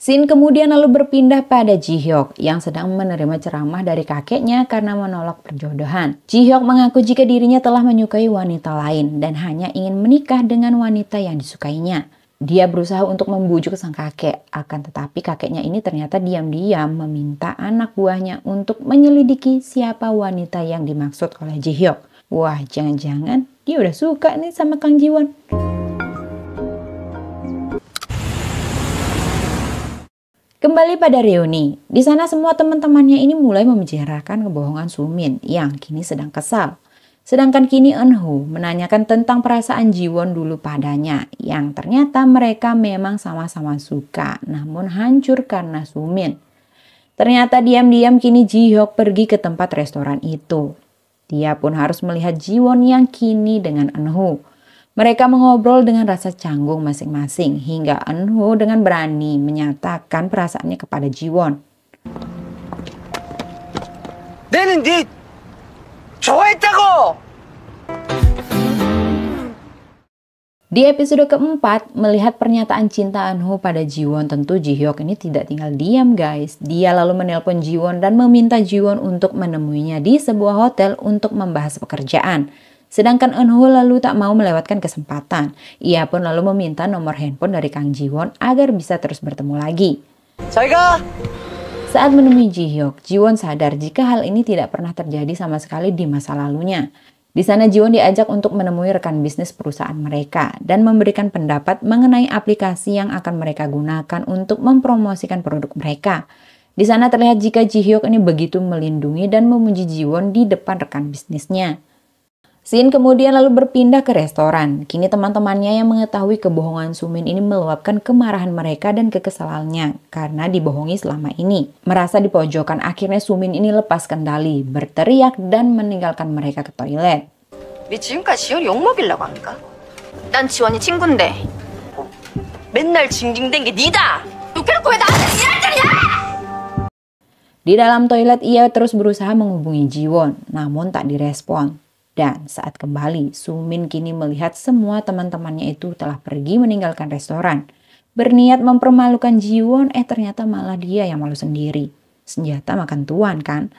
Sin kemudian lalu berpindah pada Ji Hyuk yang sedang menerima ceramah dari kakeknya karena menolak perjodohan. Ji Hyuk mengaku jika dirinya telah menyukai wanita lain dan hanya ingin menikah dengan wanita yang disukainya. Dia berusaha untuk membujuk sang kakek, akan tetapi kakeknya ini ternyata diam-diam meminta anak buahnya untuk menyelidiki siapa wanita yang dimaksud oleh Ji Hyuk. Wah, jangan-jangan dia udah suka nih sama Kang Jiwon. Kembali pada reuni, di sana semua teman-temannya ini mulai membicarakan kebohongan Sumin yang kini sedang kesal. Sedangkan kini Enhu menanyakan tentang perasaan Jiwon dulu padanya yang ternyata mereka memang sama-sama suka namun hancur karena Sumin. Ternyata diam-diam kini Jihyok pergi ke tempat restoran itu. Dia pun harus melihat Jiwon yang kini dengan Enhu. Mereka mengobrol dengan rasa canggung masing-masing hingga Enhu dengan berani menyatakan perasaannya kepada Jiwon. di Di episode keempat, melihat pernyataan cinta Anho pada Jiwon, tentu Jihyuk ini tidak tinggal diam guys. Dia lalu menelpon Jiwon dan meminta Jiwon untuk menemuinya di sebuah hotel untuk membahas pekerjaan. Sedangkan Eunho lalu tak mau melewatkan kesempatan. Ia pun lalu meminta nomor handphone dari Kang Jiwon agar bisa terus bertemu lagi. Saat menemui Jihyuk, Jiwon sadar jika hal ini tidak pernah terjadi sama sekali di masa lalunya. Di sana Jiwon diajak untuk menemui rekan bisnis perusahaan mereka dan memberikan pendapat mengenai aplikasi yang akan mereka gunakan untuk mempromosikan produk mereka. Di sana terlihat jika Jihyuk ini begitu melindungi dan memuji Jiwon di depan rekan bisnisnya. Sin kemudian lalu berpindah ke restoran. Kini teman-temannya yang mengetahui kebohongan Sumin ini meluapkan kemarahan mereka dan kekesalannya karena dibohongi selama ini. Merasa dipojokkan, akhirnya Sumin ini lepas kendali, berteriak dan meninggalkan mereka ke toilet. Di dalam toilet ia terus berusaha menghubungi Jiwon, namun tak direspon. Dan saat kembali, Sumin kini melihat semua teman-temannya itu telah pergi meninggalkan restoran. Berniat mempermalukan Jiwon, eh ternyata malah dia yang malu sendiri. Senjata makan tuan kan?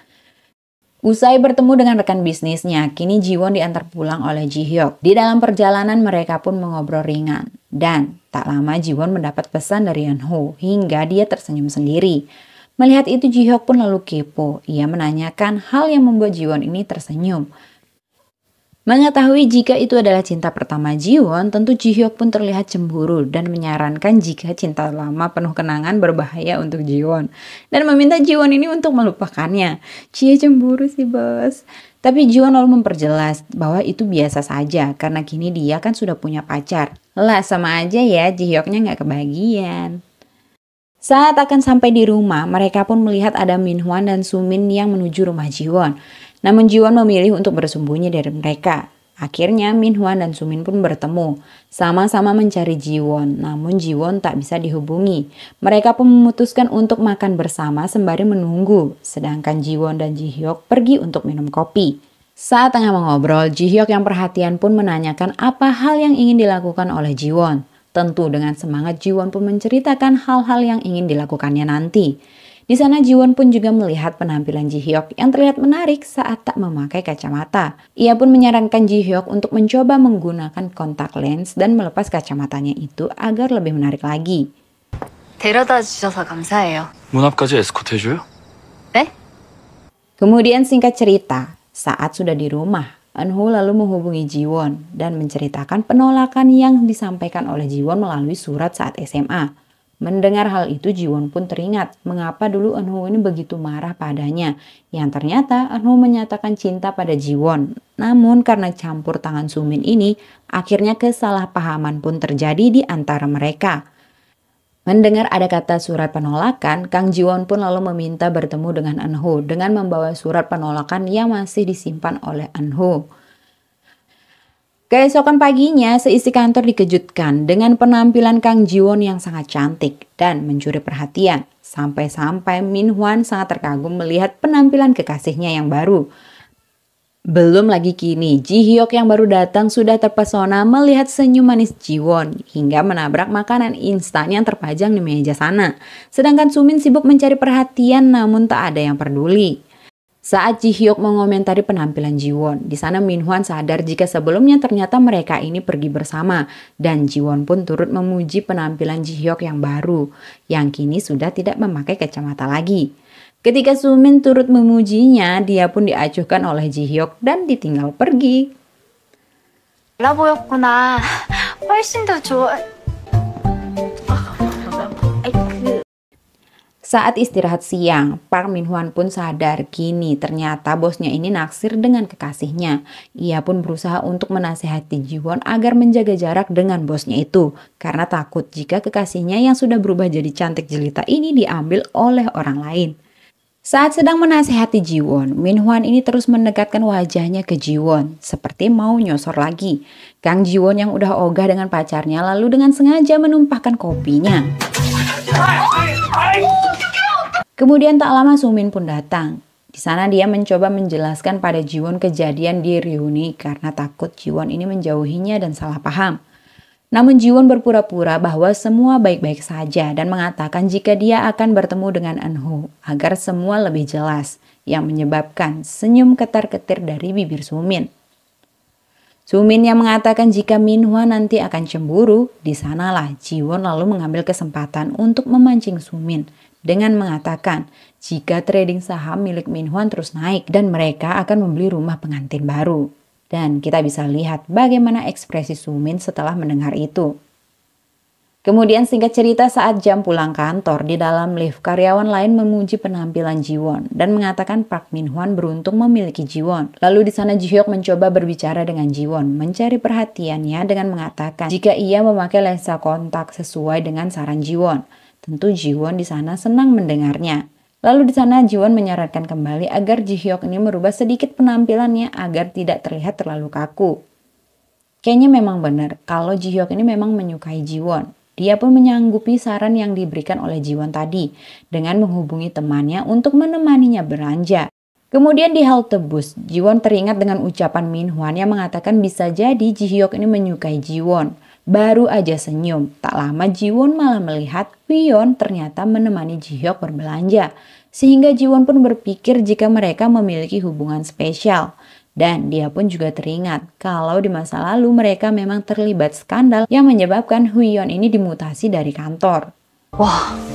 Usai bertemu dengan rekan bisnisnya, kini Jiwon diantar pulang oleh Jihyuk. Di dalam perjalanan mereka pun mengobrol ringan. Dan tak lama Jiwon mendapat pesan dari Ho hingga dia tersenyum sendiri. Melihat itu Jihyuk pun lalu kepo. Ia menanyakan hal yang membuat Jiwon ini tersenyum. Mengetahui jika itu adalah cinta pertama Jiwon, tentu Ji Hyuk pun terlihat cemburu dan menyarankan jika cinta lama penuh kenangan berbahaya untuk Jiwon. Dan meminta Jiwon ini untuk melupakannya. Cie cemburu sih bos. Tapi Jiwon lalu memperjelas bahwa itu biasa saja karena kini dia kan sudah punya pacar. Lah sama aja ya Ji Hyuknya nggak kebagian. Saat akan sampai di rumah, mereka pun melihat ada Min Hwan dan Sumin yang menuju rumah Jiwon. Namun Jiwon memilih untuk bersembunyi dari mereka. Akhirnya Min Hwan dan Sumin pun bertemu, sama-sama mencari Jiwon, namun Jiwon tak bisa dihubungi. Mereka pun memutuskan untuk makan bersama sembari menunggu, sedangkan Jiwon dan Ji Hyuk pergi untuk minum kopi. Saat tengah mengobrol, Ji Hyuk yang perhatian pun menanyakan apa hal yang ingin dilakukan oleh Jiwon. Tentu dengan semangat Jiwon pun menceritakan hal-hal yang ingin dilakukannya nanti. Di sana Jiwon pun juga melihat penampilan Ji Hyok yang terlihat menarik saat tak memakai kacamata. Ia pun menyarankan Ji Hyok untuk mencoba menggunakan kontak lens dan melepas kacamatanya itu agar lebih menarik lagi. Kemudian singkat cerita, saat sudah di rumah, Anhu lalu menghubungi Jiwon dan menceritakan penolakan yang disampaikan oleh Jiwon melalui surat saat SMA. Mendengar hal itu, Jiwon pun teringat mengapa dulu Eunho ini begitu marah padanya. Yang ternyata Eunho menyatakan cinta pada Jiwon. Namun karena campur tangan Sumin ini, akhirnya kesalahpahaman pun terjadi di antara mereka. Mendengar ada kata surat penolakan, Kang Jiwon pun lalu meminta bertemu dengan Eunho dengan membawa surat penolakan yang masih disimpan oleh Eunho. Keesokan paginya, seisi kantor dikejutkan dengan penampilan Kang Jiwon yang sangat cantik dan mencuri perhatian. Sampai-sampai Min Hwan sangat terkagum melihat penampilan kekasihnya yang baru. Belum lagi kini, Ji Hyuk yang baru datang sudah terpesona melihat senyum manis Jiwon hingga menabrak makanan instan yang terpajang di meja sana. Sedangkan Sumin sibuk mencari perhatian namun tak ada yang peduli. Saat Ji Hyuk mengomentari penampilan Ji Won, di sana Min Hwan sadar jika sebelumnya ternyata mereka ini pergi bersama dan Ji Won pun turut memuji penampilan Ji Hyuk yang baru yang kini sudah tidak memakai kacamata lagi. Ketika Min turut memujinya, dia pun diacuhkan oleh Ji Hyuk dan ditinggal pergi. 훨씬 더 좋아. Saat istirahat siang, Park Min Hwan pun sadar kini ternyata bosnya ini naksir dengan kekasihnya. Ia pun berusaha untuk menasehati Ji Won agar menjaga jarak dengan bosnya itu karena takut jika kekasihnya yang sudah berubah jadi cantik jelita ini diambil oleh orang lain. Saat sedang menasehati Ji Won, Min Hwan ini terus mendekatkan wajahnya ke Ji Won, seperti mau nyosor lagi. Kang Ji Won yang udah ogah dengan pacarnya lalu dengan sengaja menumpahkan kopinya. Kemudian tak lama Sumin pun datang. Di sana dia mencoba menjelaskan pada Jiwon kejadian di Ryuni karena takut Jiwon ini menjauhinya dan salah paham. Namun Jiwon berpura-pura bahwa semua baik-baik saja dan mengatakan jika dia akan bertemu dengan Anhu agar semua lebih jelas yang menyebabkan senyum ketar-ketir dari bibir Sumin. Sumin yang mengatakan jika Min Hwa nanti akan cemburu, di sanalah Jiwon lalu mengambil kesempatan untuk memancing Sumin dengan mengatakan jika trading saham milik Min Hwan terus naik dan mereka akan membeli rumah pengantin baru. Dan kita bisa lihat bagaimana ekspresi Sumin setelah mendengar itu. Kemudian singkat cerita saat jam pulang kantor di dalam lift karyawan lain memuji penampilan Jiwon dan mengatakan Park Min Hwan beruntung memiliki Jiwon. Lalu di sana Jihyuk mencoba berbicara dengan Jiwon, mencari perhatiannya dengan mengatakan jika ia memakai lensa kontak sesuai dengan saran Jiwon. Tentu Jiwon di sana senang mendengarnya. Lalu di sana Jiwon menyarankan kembali agar Jihyok ini merubah sedikit penampilannya agar tidak terlihat terlalu kaku. Kayaknya memang benar kalau Jihyok ini memang menyukai Jiwon. Dia pun menyanggupi saran yang diberikan oleh Jiwon tadi dengan menghubungi temannya untuk menemaninya beranjak. Kemudian di halte bus, Jiwon teringat dengan ucapan Min Hwan yang mengatakan bisa jadi Jihyok ini menyukai Jiwon. Baru aja senyum, tak lama Jiwon malah melihat Wion ternyata menemani Jihyok berbelanja. Sehingga Jiwon pun berpikir jika mereka memiliki hubungan spesial. Dan dia pun juga teringat kalau di masa lalu mereka memang terlibat skandal yang menyebabkan Huion ini dimutasi dari kantor. Wah, wow.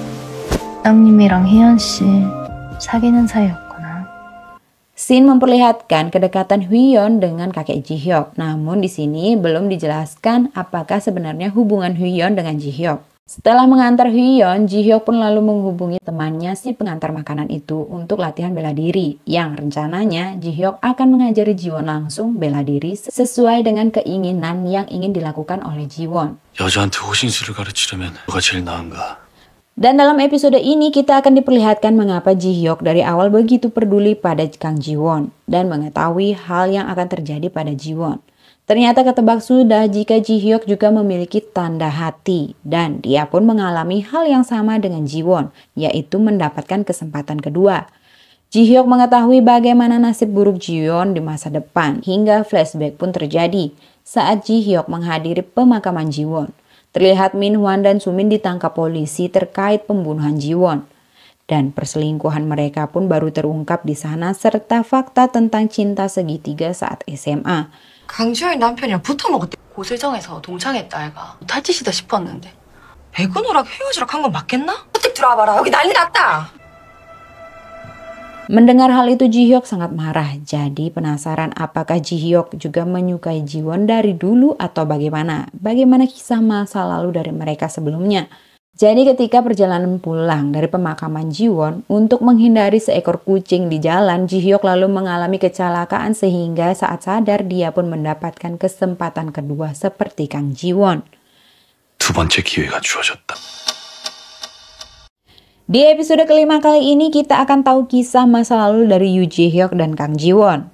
사귀는 Sin memperlihatkan kedekatan Hyun dengan kakek Jihyok. Namun di sini belum dijelaskan apakah sebenarnya hubungan Hyun dengan Jihyok. Setelah mengantar Ji Jihyok pun lalu menghubungi temannya si pengantar makanan itu untuk latihan bela diri yang rencananya Jihyok akan mengajari Jiwon langsung bela diri sesuai dengan keinginan yang ingin dilakukan oleh Jiwon. 여자한테 dan dalam episode ini kita akan diperlihatkan mengapa Ji Hyuk dari awal begitu peduli pada Kang Ji Won dan mengetahui hal yang akan terjadi pada Ji Won. Ternyata ketebak sudah jika Ji Hyuk juga memiliki tanda hati dan dia pun mengalami hal yang sama dengan Ji Won, yaitu mendapatkan kesempatan kedua. Ji Hyuk mengetahui bagaimana nasib buruk Ji Won di masa depan hingga flashback pun terjadi saat Ji Hyuk menghadiri pemakaman Ji Won. Terlihat Min h u a n dan Sumin ditangkap polisi terkait pembunuhan Jiwon. Dan perselingkuhan mereka pun baru terungkap di sana serta fakta tentang cinta segitiga saat SMA. 강지현이 남편이 붙어먹었대. 고슬정에서 동창했다 애가. 탈짓이다 싶었는데. 백은호랑 헤어지라 한건 맞겠나? 어떻게 들어와봐라. 여기 난리 났다. Mendengar hal itu Ji Hyuk sangat marah. Jadi penasaran apakah Ji Hyuk juga menyukai Ji Won dari dulu atau bagaimana? Bagaimana kisah masa lalu dari mereka sebelumnya? Jadi ketika perjalanan pulang dari pemakaman Ji Won untuk menghindari seekor kucing di jalan, Ji Hyuk lalu mengalami kecelakaan sehingga saat sadar dia pun mendapatkan kesempatan kedua seperti Kang Ji 두 번째 기회가 주어졌다. Di episode kelima kali ini kita akan tahu kisah masa lalu dari Yu Ji Hyuk dan Kang Ji Won.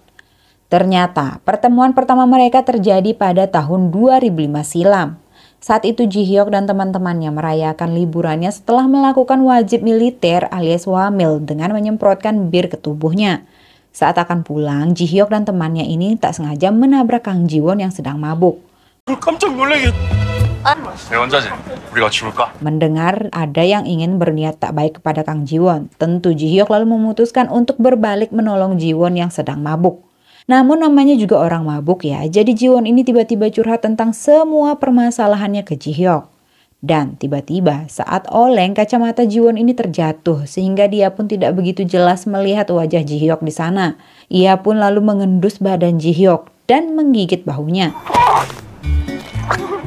Ternyata pertemuan pertama mereka terjadi pada tahun 2005 silam. Saat itu Ji Hyuk dan teman-temannya merayakan liburannya setelah melakukan wajib militer alias wamil dengan menyemprotkan bir ke tubuhnya. Saat akan pulang, Ji Hyuk dan temannya ini tak sengaja menabrak Kang Ji Won yang sedang mabuk. Mendengar ada yang ingin berniat tak baik kepada Kang Jiwon, tentu Jihyok lalu memutuskan untuk berbalik menolong Jiwon yang sedang mabuk. Namun namanya juga orang mabuk ya, jadi Jiwon ini tiba-tiba curhat tentang semua permasalahannya ke Jihyok. Dan tiba-tiba saat oleng kacamata Jiwon ini terjatuh sehingga dia pun tidak begitu jelas melihat wajah Jihyok di sana. Ia pun lalu mengendus badan Jihyok dan menggigit bahunya.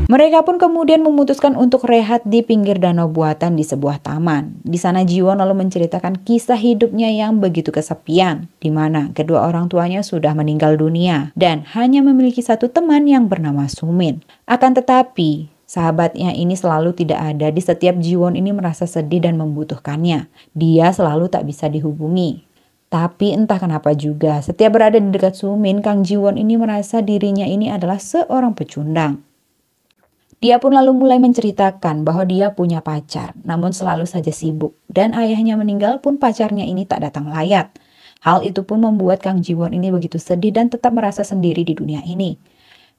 Mereka pun kemudian memutuskan untuk rehat di pinggir danau buatan di sebuah taman. Di sana Jiwon lalu menceritakan kisah hidupnya yang begitu kesepian, di mana kedua orang tuanya sudah meninggal dunia dan hanya memiliki satu teman yang bernama Sumin. Akan tetapi, Sahabatnya ini selalu tidak ada di setiap Jiwon ini merasa sedih dan membutuhkannya. Dia selalu tak bisa dihubungi. Tapi entah kenapa juga, setiap berada di dekat Sumin, Kang Jiwon ini merasa dirinya ini adalah seorang pecundang. Dia pun lalu mulai menceritakan bahwa dia punya pacar, namun selalu saja sibuk. Dan ayahnya meninggal pun pacarnya ini tak datang layak. Hal itu pun membuat Kang Jiwon ini begitu sedih dan tetap merasa sendiri di dunia ini.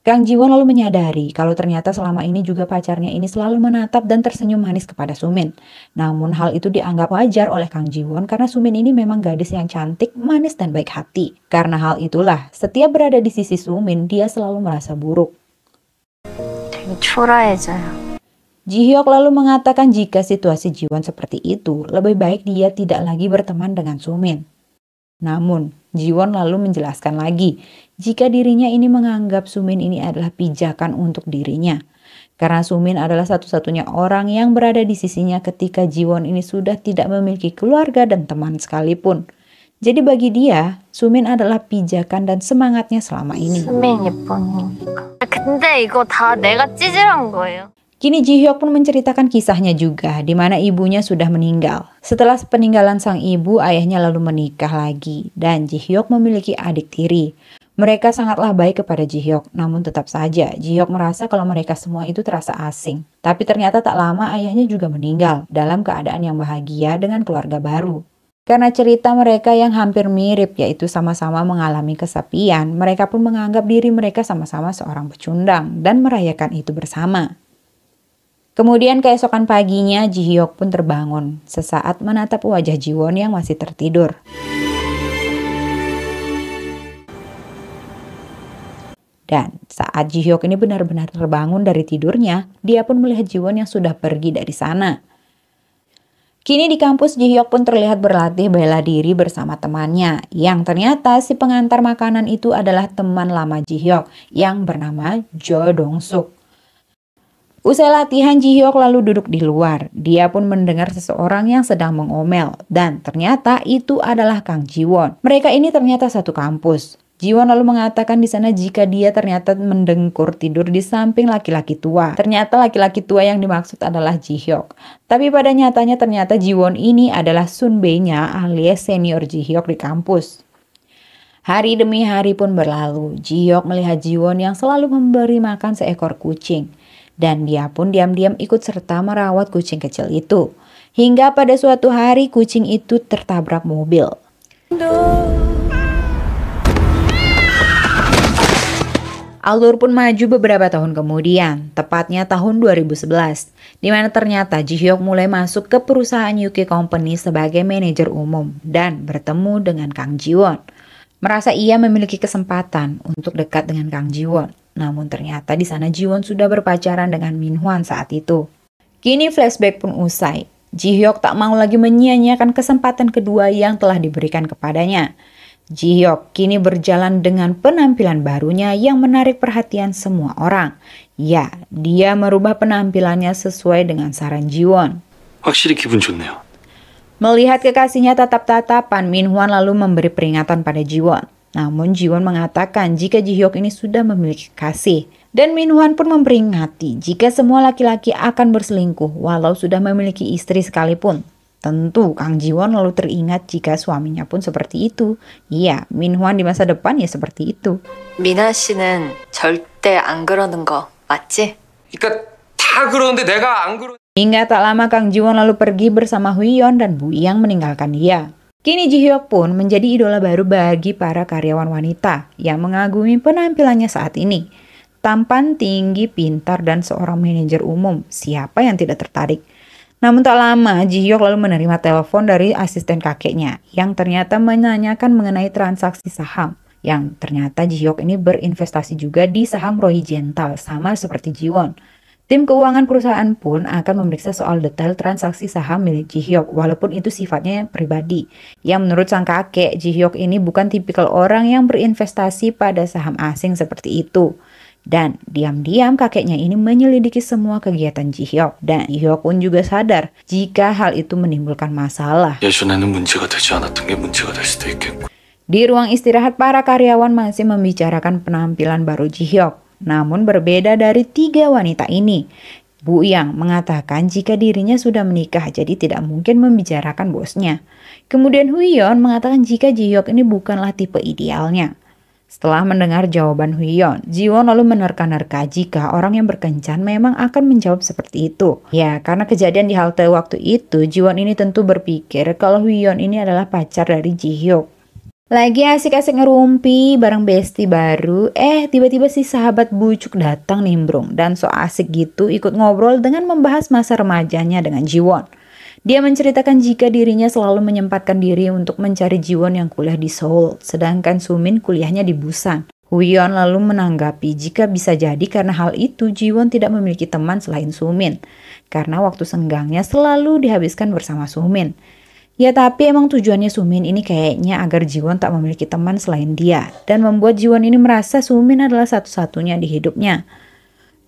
Kang Jiwon lalu menyadari kalau ternyata selama ini juga pacarnya ini selalu menatap dan tersenyum manis kepada Sumin. Namun hal itu dianggap wajar oleh Kang Jiwon karena Sumin ini memang gadis yang cantik, manis, dan baik hati. Karena hal itulah, setiap berada di sisi Sumin, dia selalu merasa buruk. 초라해져요. Jihyok lalu mengatakan jika situasi Jiwon seperti itu, lebih baik dia tidak lagi berteman dengan Sumin. Namun, Jiwon lalu menjelaskan lagi jika dirinya ini menganggap Sumin ini adalah pijakan untuk dirinya. Karena Sumin adalah satu-satunya orang yang berada di sisinya ketika Jiwon ini sudah tidak memiliki keluarga dan teman sekalipun. Jadi bagi dia, Sumin adalah pijakan dan semangatnya selama ini. Ya kan Kini Ji Hyuk pun menceritakan kisahnya juga, di mana ibunya sudah meninggal. Setelah peninggalan sang ibu, ayahnya lalu menikah lagi, dan Ji Hyuk memiliki adik tiri. Mereka sangatlah baik kepada Ji Hyuk, namun tetap saja Ji Hyuk merasa kalau mereka semua itu terasa asing. Tapi ternyata tak lama ayahnya juga meninggal dalam keadaan yang bahagia dengan keluarga baru. Karena cerita mereka yang hampir mirip yaitu sama-sama mengalami kesepian, mereka pun menganggap diri mereka sama-sama seorang pecundang dan merayakan itu bersama. Kemudian keesokan paginya Ji Hyuk pun terbangun, sesaat menatap wajah Ji Won yang masih tertidur. Dan saat Ji Hyuk ini benar-benar terbangun dari tidurnya, dia pun melihat Ji Won yang sudah pergi dari sana. Kini di kampus Jihyok pun terlihat berlatih bela diri bersama temannya yang ternyata si pengantar makanan itu adalah teman lama Jihyok yang bernama Jo Dong Suk. Usai latihan, Jihyok lalu duduk di luar. Dia pun mendengar seseorang yang sedang mengomel dan ternyata itu adalah Kang Jiwon. Mereka ini ternyata satu kampus. Jiwon lalu mengatakan di sana jika dia ternyata mendengkur tidur di samping laki-laki tua. Ternyata laki-laki tua yang dimaksud adalah Ji Hyok. Tapi pada nyatanya ternyata Jiwon ini adalah Sunbei-nya alias senior Ji Hyok di kampus. Hari demi hari pun berlalu, Ji Hyok melihat Jiwon yang selalu memberi makan seekor kucing. Dan dia pun diam-diam ikut serta merawat kucing kecil itu. Hingga pada suatu hari kucing itu tertabrak mobil. Duh. Alur pun maju beberapa tahun kemudian, tepatnya tahun 2011, di mana ternyata Ji Hyuk mulai masuk ke perusahaan UK Company sebagai manajer umum dan bertemu dengan Kang Ji Won. Merasa ia memiliki kesempatan untuk dekat dengan Kang Ji Won, namun ternyata di sana Ji Won sudah berpacaran dengan Min Hwan saat itu. Kini flashback pun usai. Ji Hyuk tak mau lagi menyia-nyiakan kesempatan kedua yang telah diberikan kepadanya. Ji Hyok kini berjalan dengan penampilan barunya yang menarik perhatian semua orang. Ya, dia merubah penampilannya sesuai dengan saran Ji Won. Melihat kekasihnya tatap-tatapan, Min Hwan lalu memberi peringatan pada Ji Won. Namun Ji Won mengatakan jika Ji Hyok ini sudah memiliki kasih. Dan Min Hwan pun memperingati jika semua laki-laki akan berselingkuh walau sudah memiliki istri sekalipun. Tentu Kang Jiwon lalu teringat jika suaminya pun seperti itu. Iya, Min Hwan di masa depan ya seperti itu. Mina 씨는 절대 안 그러는 거 맞지? 그러니까 다 그러는데 내가 안 그러. Hingga tak lama Kang Jiwon lalu pergi bersama Huyon dan Bu Yang meninggalkan dia. Kini Ji Hyuk pun menjadi idola baru bagi para karyawan wanita yang mengagumi penampilannya saat ini. Tampan, tinggi, pintar, dan seorang manajer umum. Siapa yang tidak tertarik? Namun tak lama, Ji Hyuk lalu menerima telepon dari asisten kakeknya yang ternyata menanyakan mengenai transaksi saham. Yang ternyata Ji Hyuk ini berinvestasi juga di saham Roy Jental sama seperti Ji Won. Tim keuangan perusahaan pun akan memeriksa soal detail transaksi saham milik Ji Hyuk walaupun itu sifatnya pribadi. Yang menurut sang kakek, Ji Hyuk ini bukan tipikal orang yang berinvestasi pada saham asing seperti itu. Dan diam-diam kakeknya ini menyelidiki semua kegiatan Ji Hyok dan Ji Hyok pun juga sadar jika hal itu menimbulkan masalah. Di ruang istirahat para karyawan masih membicarakan penampilan baru Ji Hyok, Namun berbeda dari tiga wanita ini. Bu Yang mengatakan jika dirinya sudah menikah jadi tidak mungkin membicarakan bosnya. Kemudian Yeon mengatakan jika Ji Hyok ini bukanlah tipe idealnya. Setelah mendengar jawaban Huion, Jiwon lalu menerka-nerka jika orang yang berkencan memang akan menjawab seperti itu. Ya, karena kejadian di halte waktu itu, Jiwon ini tentu berpikir kalau Huion ini adalah pacar dari Jihyuk. Lagi asik-asik ngerumpi bareng besti baru, eh tiba-tiba si sahabat bucuk datang nimbrung dan so asik gitu ikut ngobrol dengan membahas masa remajanya dengan Jiwon. Dia menceritakan jika dirinya selalu menyempatkan diri untuk mencari Jiwon yang kuliah di Seoul, sedangkan Sumin kuliahnya di Busan. Huyon lalu menanggapi jika bisa jadi karena hal itu Jiwon tidak memiliki teman selain Sumin, karena waktu senggangnya selalu dihabiskan bersama Sumin. Ya tapi emang tujuannya Sumin ini kayaknya agar Jiwon tak memiliki teman selain dia, dan membuat Jiwon ini merasa Sumin adalah satu-satunya di hidupnya.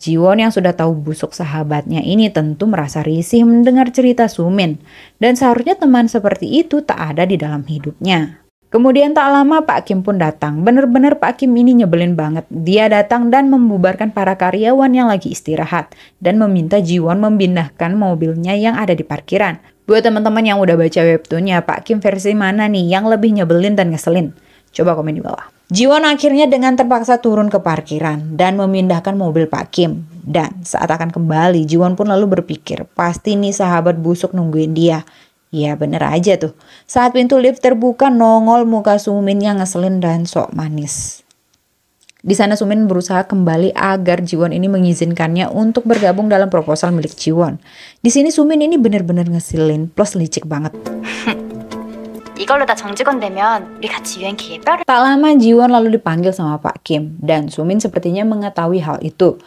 Jiwon yang sudah tahu busuk sahabatnya ini tentu merasa risih mendengar cerita Sumin, dan seharusnya teman seperti itu tak ada di dalam hidupnya. Kemudian tak lama Pak Kim pun datang. Benar-benar Pak Kim ini nyebelin banget. Dia datang dan membubarkan para karyawan yang lagi istirahat dan meminta Jiwon memindahkan mobilnya yang ada di parkiran. Buat teman-teman yang udah baca webtoonnya, Pak Kim versi mana nih yang lebih nyebelin dan ngeselin? Coba komen di bawah. Jiwon akhirnya dengan terpaksa turun ke parkiran dan memindahkan mobil Pak Kim. Dan saat akan kembali, Jiwon pun lalu berpikir, pasti nih sahabat busuk nungguin dia. Ya bener aja tuh. Saat pintu lift terbuka, nongol muka Sumin yang ngeselin dan sok manis. Di sana Sumin berusaha kembali agar Jiwon ini mengizinkannya untuk bergabung dalam proposal milik Jiwon. Di sini Sumin ini bener-bener ngeselin plus licik banget. 이걸로 다 정직원 되면 우리 같이 Tak lama Jiwon lalu dipanggil sama Pak Kim dan Sumin sepertinya mengetahui hal itu.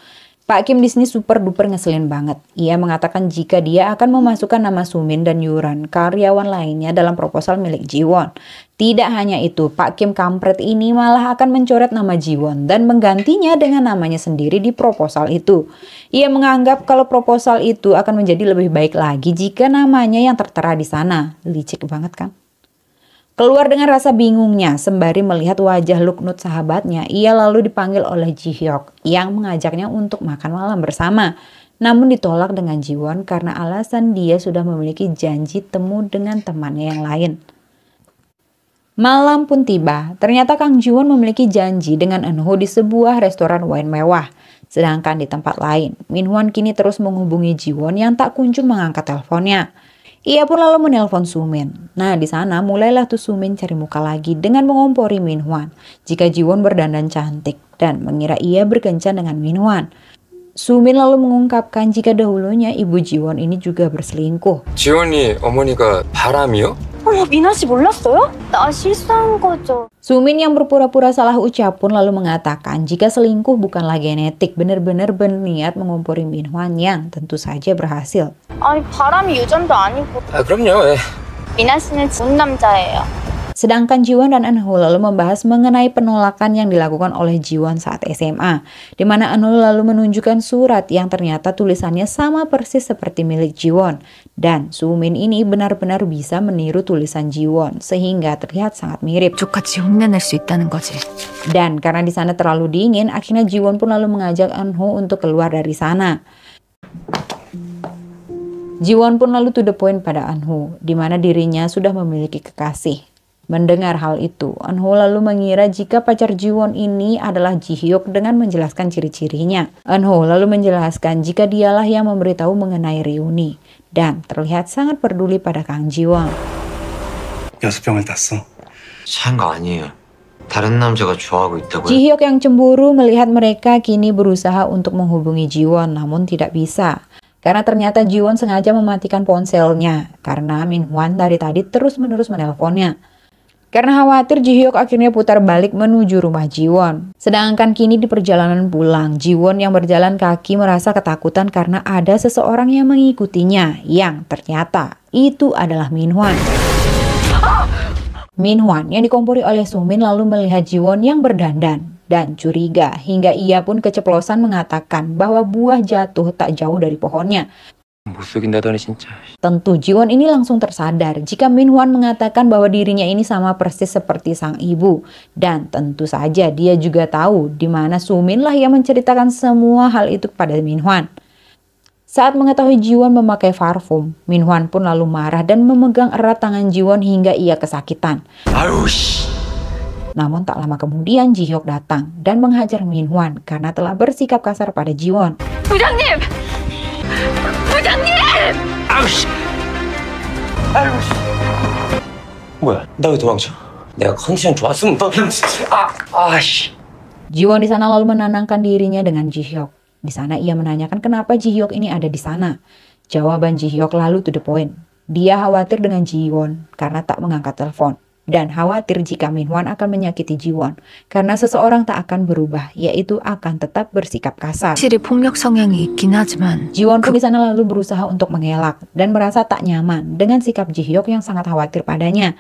Pak Kim di sini super duper ngeselin banget. Ia mengatakan jika dia akan memasukkan nama Sumin dan Yuran, karyawan lainnya dalam proposal milik Jiwon. Tidak hanya itu, Pak Kim kampret ini malah akan mencoret nama Jiwon dan menggantinya dengan namanya sendiri di proposal itu. Ia menganggap kalau proposal itu akan menjadi lebih baik lagi jika namanya yang tertera di sana. Licik banget kan? Keluar dengan rasa bingungnya sembari melihat wajah Luknut sahabatnya, ia lalu dipanggil oleh Ji Jihyok yang mengajaknya untuk makan malam bersama. Namun ditolak dengan Ji Won karena alasan dia sudah memiliki janji temu dengan temannya yang lain. Malam pun tiba, ternyata Kang Ji Won memiliki janji dengan Ho di sebuah restoran wine mewah. Sedangkan di tempat lain, Min Hwan kini terus menghubungi Ji Won yang tak kunjung mengangkat teleponnya. Ia pun lalu menelpon Sumin. Nah, di sana mulailah tuh Sumin cari muka lagi dengan mengompori Minhwan. Jika Jiwon berdandan cantik dan mengira ia berkencan dengan Minhwan. Sumin lalu mengungkapkan jika dahulunya ibu Jiwon ini juga berselingkuh. Jiwon이 어머니가 바람이요? 어머, 미나 씨 몰랐어요? 나 실수한 거죠. Sumin yang berpura-pura salah ucap pun lalu mengatakan jika selingkuh bukanlah genetik, benar-benar berniat mengumpuri Min Hwan yang tentu saja berhasil. Ah, 바람이 유전도 아니고. 아, 그럼요. 예. 미나 씨는 좋은 남자예요. Sedangkan Jiwon dan Anhu lalu membahas mengenai penolakan yang dilakukan oleh Jiwon saat SMA, di mana Anhu lalu menunjukkan surat yang ternyata tulisannya sama persis seperti milik Jiwon. Dan Sumin ini benar-benar bisa meniru tulisan Jiwon, sehingga terlihat sangat mirip. Dan karena di sana terlalu dingin, akhirnya Jiwon pun lalu mengajak Anhu untuk keluar dari sana. Jiwon pun lalu to the point pada Anhu, di mana dirinya sudah memiliki kekasih. Mendengar hal itu, Eunho lalu mengira jika pacar Jiwon ini adalah Jihyuk dengan menjelaskan ciri-cirinya. Eunho lalu menjelaskan jika dialah yang memberitahu mengenai reuni dan terlihat sangat peduli pada Kang Jiwon. Jihyuk yang cemburu melihat mereka kini berusaha untuk menghubungi Jiwon namun tidak bisa karena ternyata Jiwon sengaja mematikan ponselnya karena Min Hwan dari tadi terus-menerus menelponnya. Karena khawatir Jihyuk akhirnya putar balik menuju rumah Jiwon. Sedangkan kini di perjalanan pulang, Jiwon yang berjalan kaki merasa ketakutan karena ada seseorang yang mengikutinya yang ternyata itu adalah Min Min Minhwan yang dikompori oleh Sumin lalu melihat Jiwon yang berdandan dan curiga hingga ia pun keceplosan mengatakan bahwa buah jatuh tak jauh dari pohonnya. Busukin datanya sinca. Tentu Jiwon ini langsung tersadar jika Min Hwan mengatakan bahwa dirinya ini sama persis seperti sang ibu. Dan tentu saja dia juga tahu di mana Sumin lah yang menceritakan semua hal itu kepada Min Hwan. Saat mengetahui Jiwon memakai parfum, Min Hwan pun lalu marah dan memegang erat tangan Jiwon hingga ia kesakitan. Harus. Namun tak lama kemudian Ji Hyuk datang dan menghajar Min Hwan karena telah bersikap kasar pada Jiwon. Bujangnya! 아우씨! 아우씨! 뭐야, 나왜 도망쳐? 내가 컨디션 좋았으면 아, 아씨. Jiwon di sana lalu menenangkan dirinya dengan Ji Hyok. Di sana ia menanyakan kenapa Ji Hyok ini ada di sana. Jawaban Ji Hyok lalu to the point. Dia khawatir dengan Ji Jiwon karena tak mengangkat telepon dan khawatir jika Minwan akan menyakiti Jiwon karena seseorang tak akan berubah yaitu akan tetap bersikap kasar. Jiwon pun di sana lalu berusaha untuk mengelak dan merasa tak nyaman dengan sikap Jihyok yang sangat khawatir padanya.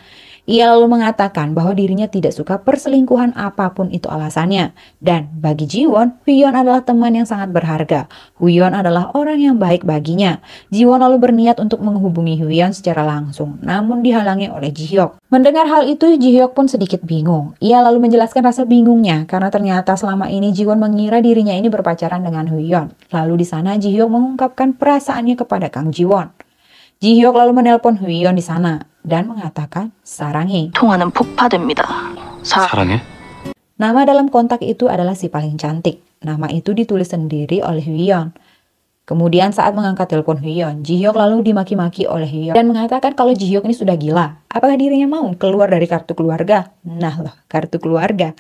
Ia lalu mengatakan bahwa dirinya tidak suka perselingkuhan apapun itu alasannya. Dan bagi Jiwon, Huyon adalah teman yang sangat berharga. Huyon adalah orang yang baik baginya. Jiwon lalu berniat untuk menghubungi Huyon secara langsung, namun dihalangi oleh Jihyok. Mendengar hal itu, Jihyok pun sedikit bingung. Ia lalu menjelaskan rasa bingungnya karena ternyata selama ini Jiwon mengira dirinya ini berpacaran dengan Huyon. Lalu di sana Jihyok mengungkapkan perasaannya kepada Kang Jiwon. Ji Hyuk lalu menelpon Hyun di sana dan mengatakan saranghe. Sarangi? Nama dalam kontak itu adalah si paling cantik. Nama itu ditulis sendiri oleh Hyun. Kemudian saat mengangkat telepon Ji Hyuk lalu dimaki-maki oleh Hyun dan mengatakan kalau Ji Hyuk ini sudah gila. Apakah dirinya mau keluar dari kartu keluarga? Nah loh, kartu keluarga.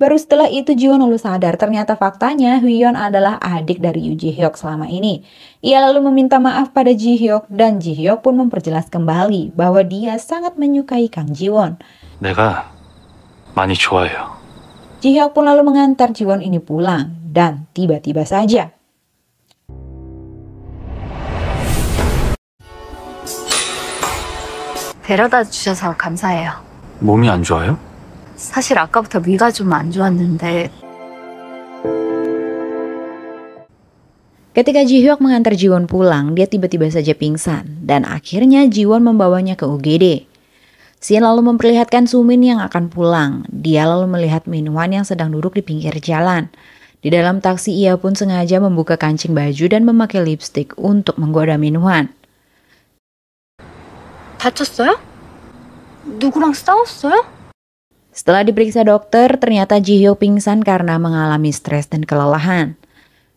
Baru setelah itu lalu sadar ternyata faktanya Hyun adalah adik dari Yu Ji Hyuk selama ini. Ia lalu meminta maaf pada Ji Hyuk dan Ji Hyuk pun memperjelas kembali bahwa dia sangat menyukai Kang Jiwon. Won. Ji Hyuk pun lalu mengantar Jiwon ini pulang dan tiba-tiba saja Terima kasih 사실 아까부터 위가 좀안 좋았는데 Ketika Jihyuk mengantar Jiwon pulang, dia tiba-tiba saja pingsan dan akhirnya Jiwon membawanya ke UGD. Sien lalu memperlihatkan Sumin yang akan pulang. Dia lalu melihat Minwan yang sedang duduk di pinggir jalan. Di dalam taksi ia pun sengaja membuka kancing baju dan memakai lipstik untuk menggoda Minwan. 다쳤어요? 누구랑 싸웠어요? Setelah diperiksa dokter, ternyata Jihyo pingsan karena mengalami stres dan kelelahan.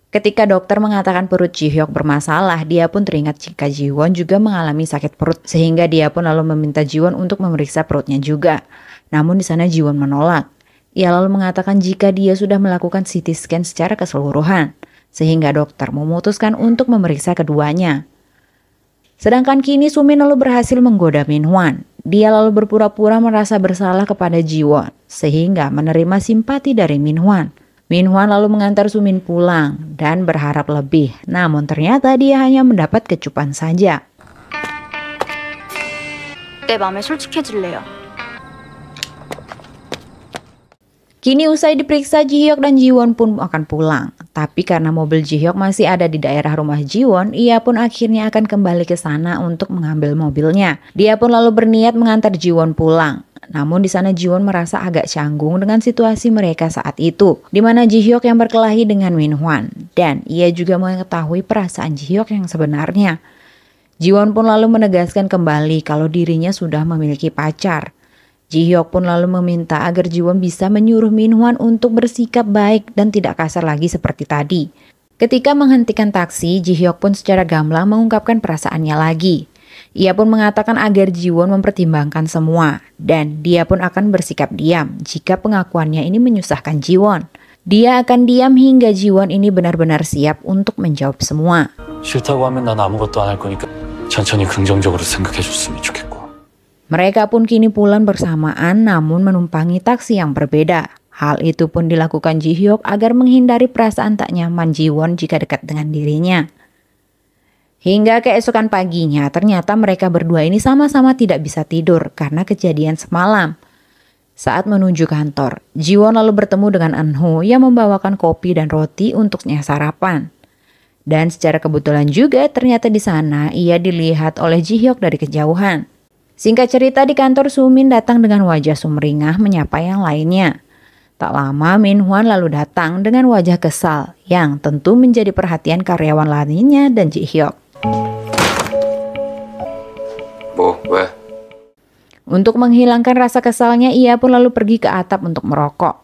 Ketika dokter mengatakan perut Jihyok bermasalah, dia pun teringat jika Jiwon juga mengalami sakit perut, sehingga dia pun lalu meminta Jiwon untuk memeriksa perutnya juga. Namun di sana Jiwon menolak. Ia lalu mengatakan jika dia sudah melakukan CT scan secara keseluruhan, sehingga dokter memutuskan untuk memeriksa keduanya. Sedangkan kini Sumin lalu berhasil menggoda Min Hwan. Dia lalu berpura-pura merasa bersalah kepada Jiwon, sehingga menerima simpati dari Min Min Minhwan lalu mengantar Sumin pulang dan berharap lebih, namun ternyata dia hanya mendapat kecupan saja. Kini usai diperiksa Ji Hyok dan Ji Won pun akan pulang. Tapi karena mobil Ji Hyok masih ada di daerah rumah Ji Won, ia pun akhirnya akan kembali ke sana untuk mengambil mobilnya. Dia pun lalu berniat mengantar Ji Won pulang. Namun di sana Ji Won merasa agak canggung dengan situasi mereka saat itu, di mana Ji Hyok yang berkelahi dengan Min Hwan dan ia juga mengetahui perasaan Ji Hyok yang sebenarnya. Ji Won pun lalu menegaskan kembali kalau dirinya sudah memiliki pacar. Ji Hyok pun lalu meminta agar Ji Won bisa menyuruh Min Hwan untuk bersikap baik dan tidak kasar lagi seperti tadi. Ketika menghentikan taksi, Ji Hyok pun secara gamblang mengungkapkan perasaannya lagi. Ia pun mengatakan agar Ji Won mempertimbangkan semua dan dia pun akan bersikap diam jika pengakuannya ini menyusahkan Ji Won. Dia akan diam hingga Ji Won ini benar-benar siap untuk menjawab semua. 싫다고 하면 난 아무것도 안할 거니까 천천히 긍정적으로 생각해 줬으면 좋겠고. Mereka pun kini pulang bersamaan namun menumpangi taksi yang berbeda. Hal itu pun dilakukan Ji Hyuk agar menghindari perasaan tak nyaman Ji Won jika dekat dengan dirinya. Hingga keesokan paginya, ternyata mereka berdua ini sama-sama tidak bisa tidur karena kejadian semalam. Saat menuju kantor, Ji Won lalu bertemu dengan An Ho yang membawakan kopi dan roti untuknya sarapan. Dan secara kebetulan juga ternyata di sana ia dilihat oleh Ji Hyuk dari kejauhan. Singkat cerita di kantor Sumin datang dengan wajah sumringah menyapa yang lainnya. Tak lama Min Hwan lalu datang dengan wajah kesal yang tentu menjadi perhatian karyawan lainnya dan Ji Hyok. bah. Untuk menghilangkan rasa kesalnya ia pun lalu pergi ke atap untuk merokok.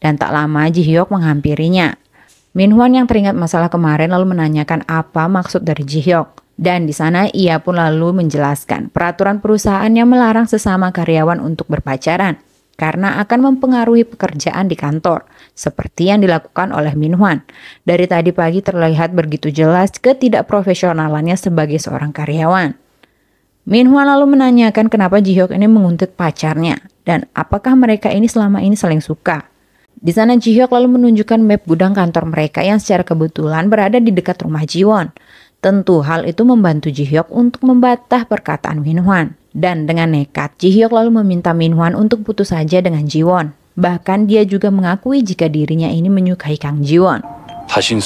Dan tak lama Ji Hyok menghampirinya. Min Hwan yang teringat masalah kemarin lalu menanyakan apa maksud dari Ji Hyok. Dan di sana ia pun lalu menjelaskan peraturan perusahaan yang melarang sesama karyawan untuk berpacaran karena akan mempengaruhi pekerjaan di kantor, seperti yang dilakukan oleh Min Minhwan. Dari tadi pagi terlihat begitu jelas ketidakprofesionalannya sebagai seorang karyawan. Min Minhwan lalu menanyakan kenapa Jihyuk ini menguntit pacarnya dan apakah mereka ini selama ini saling suka. Di sana Jihyuk lalu menunjukkan map gudang kantor mereka yang secara kebetulan berada di dekat rumah Jiwon. Tentu hal itu membantu Jihyok untuk membatah perkataan Minhwan. Dan dengan nekat, Jihyok lalu meminta Min Minhwan untuk putus saja dengan Jiwon. Bahkan dia juga mengakui jika dirinya ini menyukai Kang Jiwon. Won.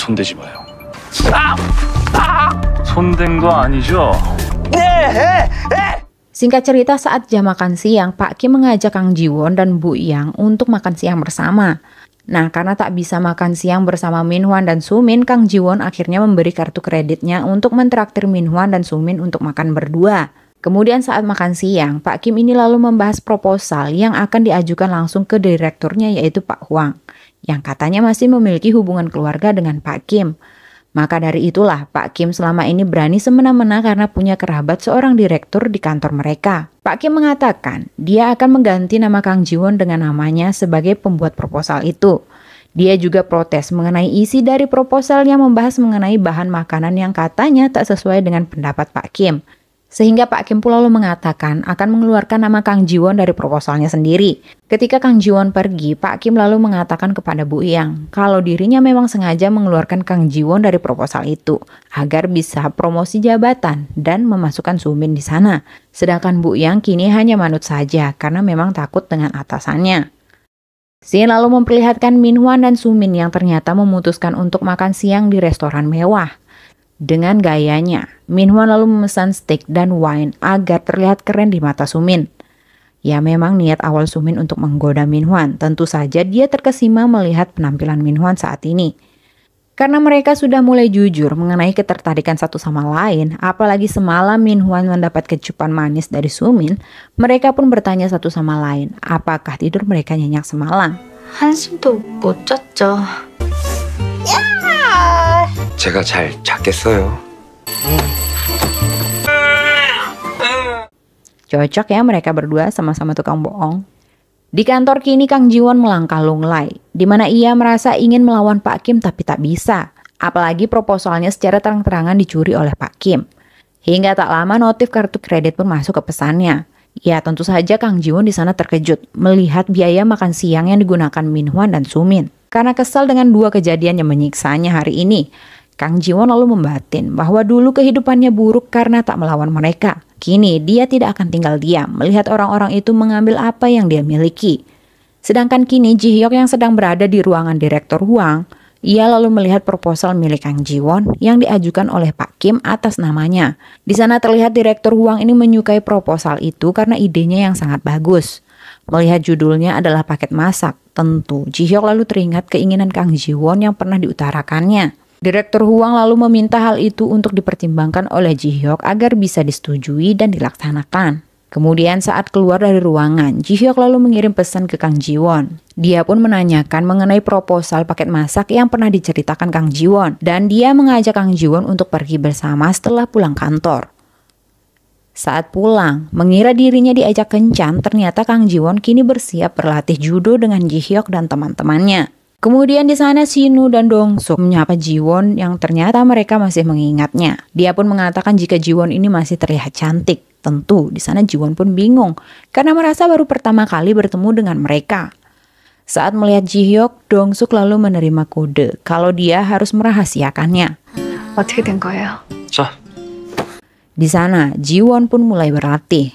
Singkat cerita saat jam makan siang, Pak Kim mengajak Kang Jiwon dan Bu Yang untuk makan siang bersama. Nah, karena tak bisa makan siang bersama Min Minhwan dan Sumin, Kang Jiwon akhirnya memberi kartu kreditnya untuk mentraktir Minhwan dan Sumin untuk makan berdua. Kemudian saat makan siang, Pak Kim ini lalu membahas proposal yang akan diajukan langsung ke direkturnya yaitu Pak Huang, yang katanya masih memiliki hubungan keluarga dengan Pak Kim. Maka dari itulah Pak Kim selama ini berani semena-mena karena punya kerabat seorang direktur di kantor mereka. Pak Kim mengatakan dia akan mengganti nama Kang Jiwon dengan namanya sebagai pembuat proposal itu. Dia juga protes mengenai isi dari proposal yang membahas mengenai bahan makanan yang katanya tak sesuai dengan pendapat Pak Kim. Sehingga Pak Kim Pulau mengatakan akan mengeluarkan nama Kang Jiwon dari proposalnya sendiri. Ketika Kang Jiwon pergi, Pak Kim lalu mengatakan kepada Bu Yang kalau dirinya memang sengaja mengeluarkan Kang Jiwon dari proposal itu agar bisa promosi jabatan dan memasukkan Sumin di sana. Sedangkan Bu Yang kini hanya manut saja karena memang takut dengan atasannya. Sin lalu memperlihatkan Min Hwan dan Sumin yang ternyata memutuskan untuk makan siang di restoran mewah dengan gayanya. Min Hwan lalu memesan steak dan wine agar terlihat keren di mata Sumin. Ya memang niat awal Sumin untuk menggoda Min Hwan. Tentu saja dia terkesima melihat penampilan Min Hwan saat ini. Karena mereka sudah mulai jujur mengenai ketertarikan satu sama lain, apalagi semalam Min Hwan mendapat kecupan manis dari Sumin, mereka pun bertanya satu sama lain, apakah tidur mereka nyenyak semalam? Hansum tuh bocot 제가 잘 잤겠어요. Cocok ya mereka berdua sama-sama tukang bohong. Di kantor kini Kang Jiwon melangkah lunglai, di mana ia merasa ingin melawan Pak Kim tapi tak bisa. Apalagi proposalnya secara terang-terangan dicuri oleh Pak Kim. Hingga tak lama notif kartu kredit pun masuk ke pesannya. Ya tentu saja Kang Jiwon di sana terkejut melihat biaya makan siang yang digunakan Min Hwan dan Sumin. Karena kesal dengan dua kejadian yang menyiksanya hari ini. Kang Jiwon lalu membatin bahwa dulu kehidupannya buruk karena tak melawan mereka. Kini dia tidak akan tinggal diam melihat orang-orang itu mengambil apa yang dia miliki. Sedangkan kini Ji Hyok yang sedang berada di ruangan direktur Huang, ia lalu melihat proposal milik Kang Jiwon yang diajukan oleh Pak Kim atas namanya. Di sana terlihat direktur Huang ini menyukai proposal itu karena idenya yang sangat bagus. Melihat judulnya adalah paket masak, tentu Ji Hyok lalu teringat keinginan Kang Jiwon yang pernah diutarakannya. Direktur Huang lalu meminta hal itu untuk dipertimbangkan oleh Ji Hyuk agar bisa disetujui dan dilaksanakan. Kemudian saat keluar dari ruangan, Ji Hyuk lalu mengirim pesan ke Kang Ji Won. Dia pun menanyakan mengenai proposal paket masak yang pernah diceritakan Kang Ji Won dan dia mengajak Kang Ji Won untuk pergi bersama setelah pulang kantor. Saat pulang, mengira dirinya diajak kencan, ternyata Kang Ji Won kini bersiap berlatih judo dengan Ji Hyuk dan teman-temannya. Kemudian di sana Sinu dan Dong Suk menyapa Jiwon yang ternyata mereka masih mengingatnya. Dia pun mengatakan jika Jiwon ini masih terlihat cantik. Tentu di sana Jiwon pun bingung karena merasa baru pertama kali bertemu dengan mereka. Saat melihat Ji Hyuk, Dong Suk lalu menerima kode kalau dia harus merahasiakannya. Di sana, Jiwon pun mulai berlatih.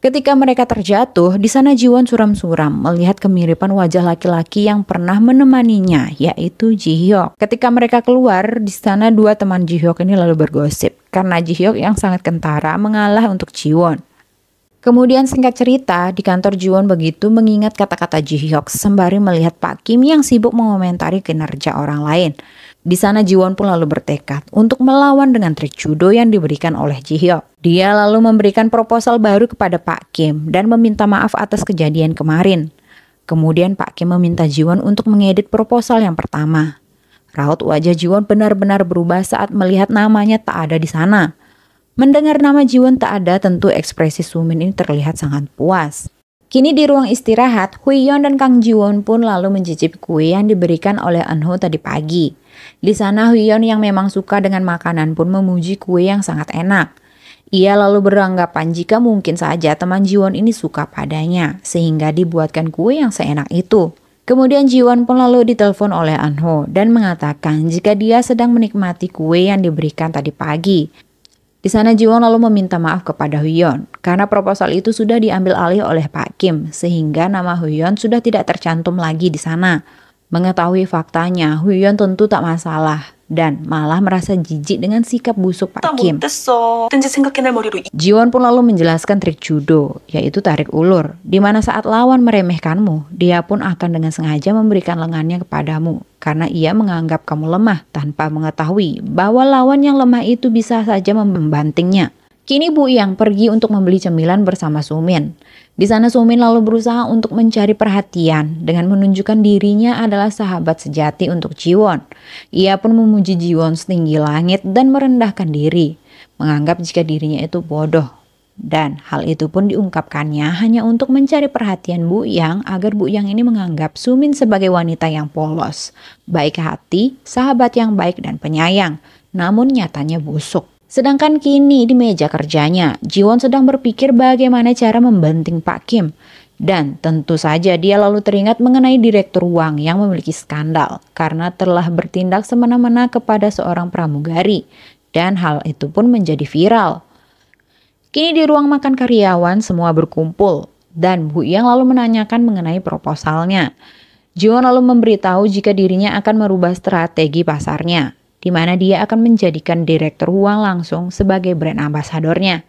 Ketika mereka terjatuh, di sana Jiwon suram-suram melihat kemiripan wajah laki-laki yang pernah menemaninya, yaitu Jihyok. Ketika mereka keluar, di sana dua teman Jihyok ini lalu bergosip karena Jihyok yang sangat kentara mengalah untuk Jiwon. Kemudian singkat cerita, di kantor Jiwon begitu mengingat kata-kata Jihyok sembari melihat Pak Kim yang sibuk mengomentari kinerja orang lain. Di sana Jiwon pun lalu bertekad untuk melawan dengan trik judo yang diberikan oleh Jihyok. Dia lalu memberikan proposal baru kepada Pak Kim dan meminta maaf atas kejadian kemarin. Kemudian Pak Kim meminta Jiwon untuk mengedit proposal yang pertama. Raut wajah Jiwon benar-benar berubah saat melihat namanya tak ada di sana. Mendengar nama Jiwon tak ada, tentu ekspresi Sumin ini terlihat sangat puas. Kini di ruang istirahat, Huiyon dan Kang Jiwon pun lalu mencicip kue yang diberikan oleh Anho tadi pagi. Di sana Huyon yang memang suka dengan makanan pun memuji kue yang sangat enak. Ia lalu beranggapan jika mungkin saja teman Jiwon ini suka padanya, sehingga dibuatkan kue yang seenak itu. Kemudian Jiwon pun lalu ditelepon oleh Anho dan mengatakan jika dia sedang menikmati kue yang diberikan tadi pagi. Di sana Jiwon lalu meminta maaf kepada Huyon karena proposal itu sudah diambil alih oleh Pak Kim sehingga nama Huyon sudah tidak tercantum lagi di sana. Mengetahui faktanya, Huyuan tentu tak masalah dan malah merasa jijik dengan sikap busuk Pak Kim. Jiwon pun lalu menjelaskan trik judo, yaitu tarik ulur, di mana saat lawan meremehkanmu, dia pun akan dengan sengaja memberikan lengannya kepadamu karena ia menganggap kamu lemah tanpa mengetahui bahwa lawan yang lemah itu bisa saja membantingnya. Kini Bu Yang pergi untuk membeli cemilan bersama Sumin. Di sana Sumin lalu berusaha untuk mencari perhatian dengan menunjukkan dirinya adalah sahabat sejati untuk Jiwon. Ia pun memuji Jiwon setinggi langit dan merendahkan diri, menganggap jika dirinya itu bodoh. Dan hal itu pun diungkapkannya hanya untuk mencari perhatian Bu Yang agar Bu Yang ini menganggap Sumin sebagai wanita yang polos, baik hati, sahabat yang baik dan penyayang, namun nyatanya busuk. Sedangkan kini di meja kerjanya, Jiwon sedang berpikir bagaimana cara membanting Pak Kim. Dan tentu saja dia lalu teringat mengenai direktur Wang yang memiliki skandal karena telah bertindak semena-mena kepada seorang pramugari. Dan hal itu pun menjadi viral. Kini di ruang makan karyawan semua berkumpul dan Bu Yang lalu menanyakan mengenai proposalnya. Jiwon lalu memberitahu jika dirinya akan merubah strategi pasarnya di mana dia akan menjadikan direktur uang langsung sebagai brand ambasadornya.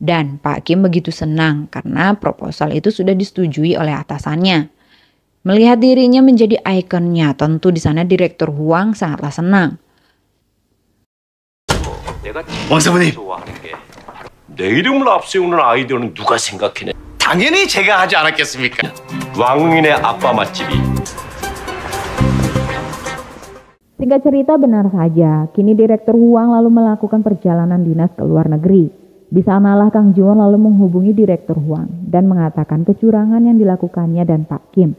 Dan Pak Kim begitu senang karena proposal itu sudah disetujui oleh atasannya. Melihat dirinya menjadi ikonnya, tentu di sana direktur Huang sangatlah senang. Wang 내 이름을 앞세우는 아이디어는 누가 당연히 제가 하지 않았겠습니까? 왕웅인의 아빠 맛집이 Singkat cerita benar saja, kini Direktur Huang lalu melakukan perjalanan dinas ke luar negeri. Di sanalah Kang Juan lalu menghubungi Direktur Huang dan mengatakan kecurangan yang dilakukannya dan Pak Kim.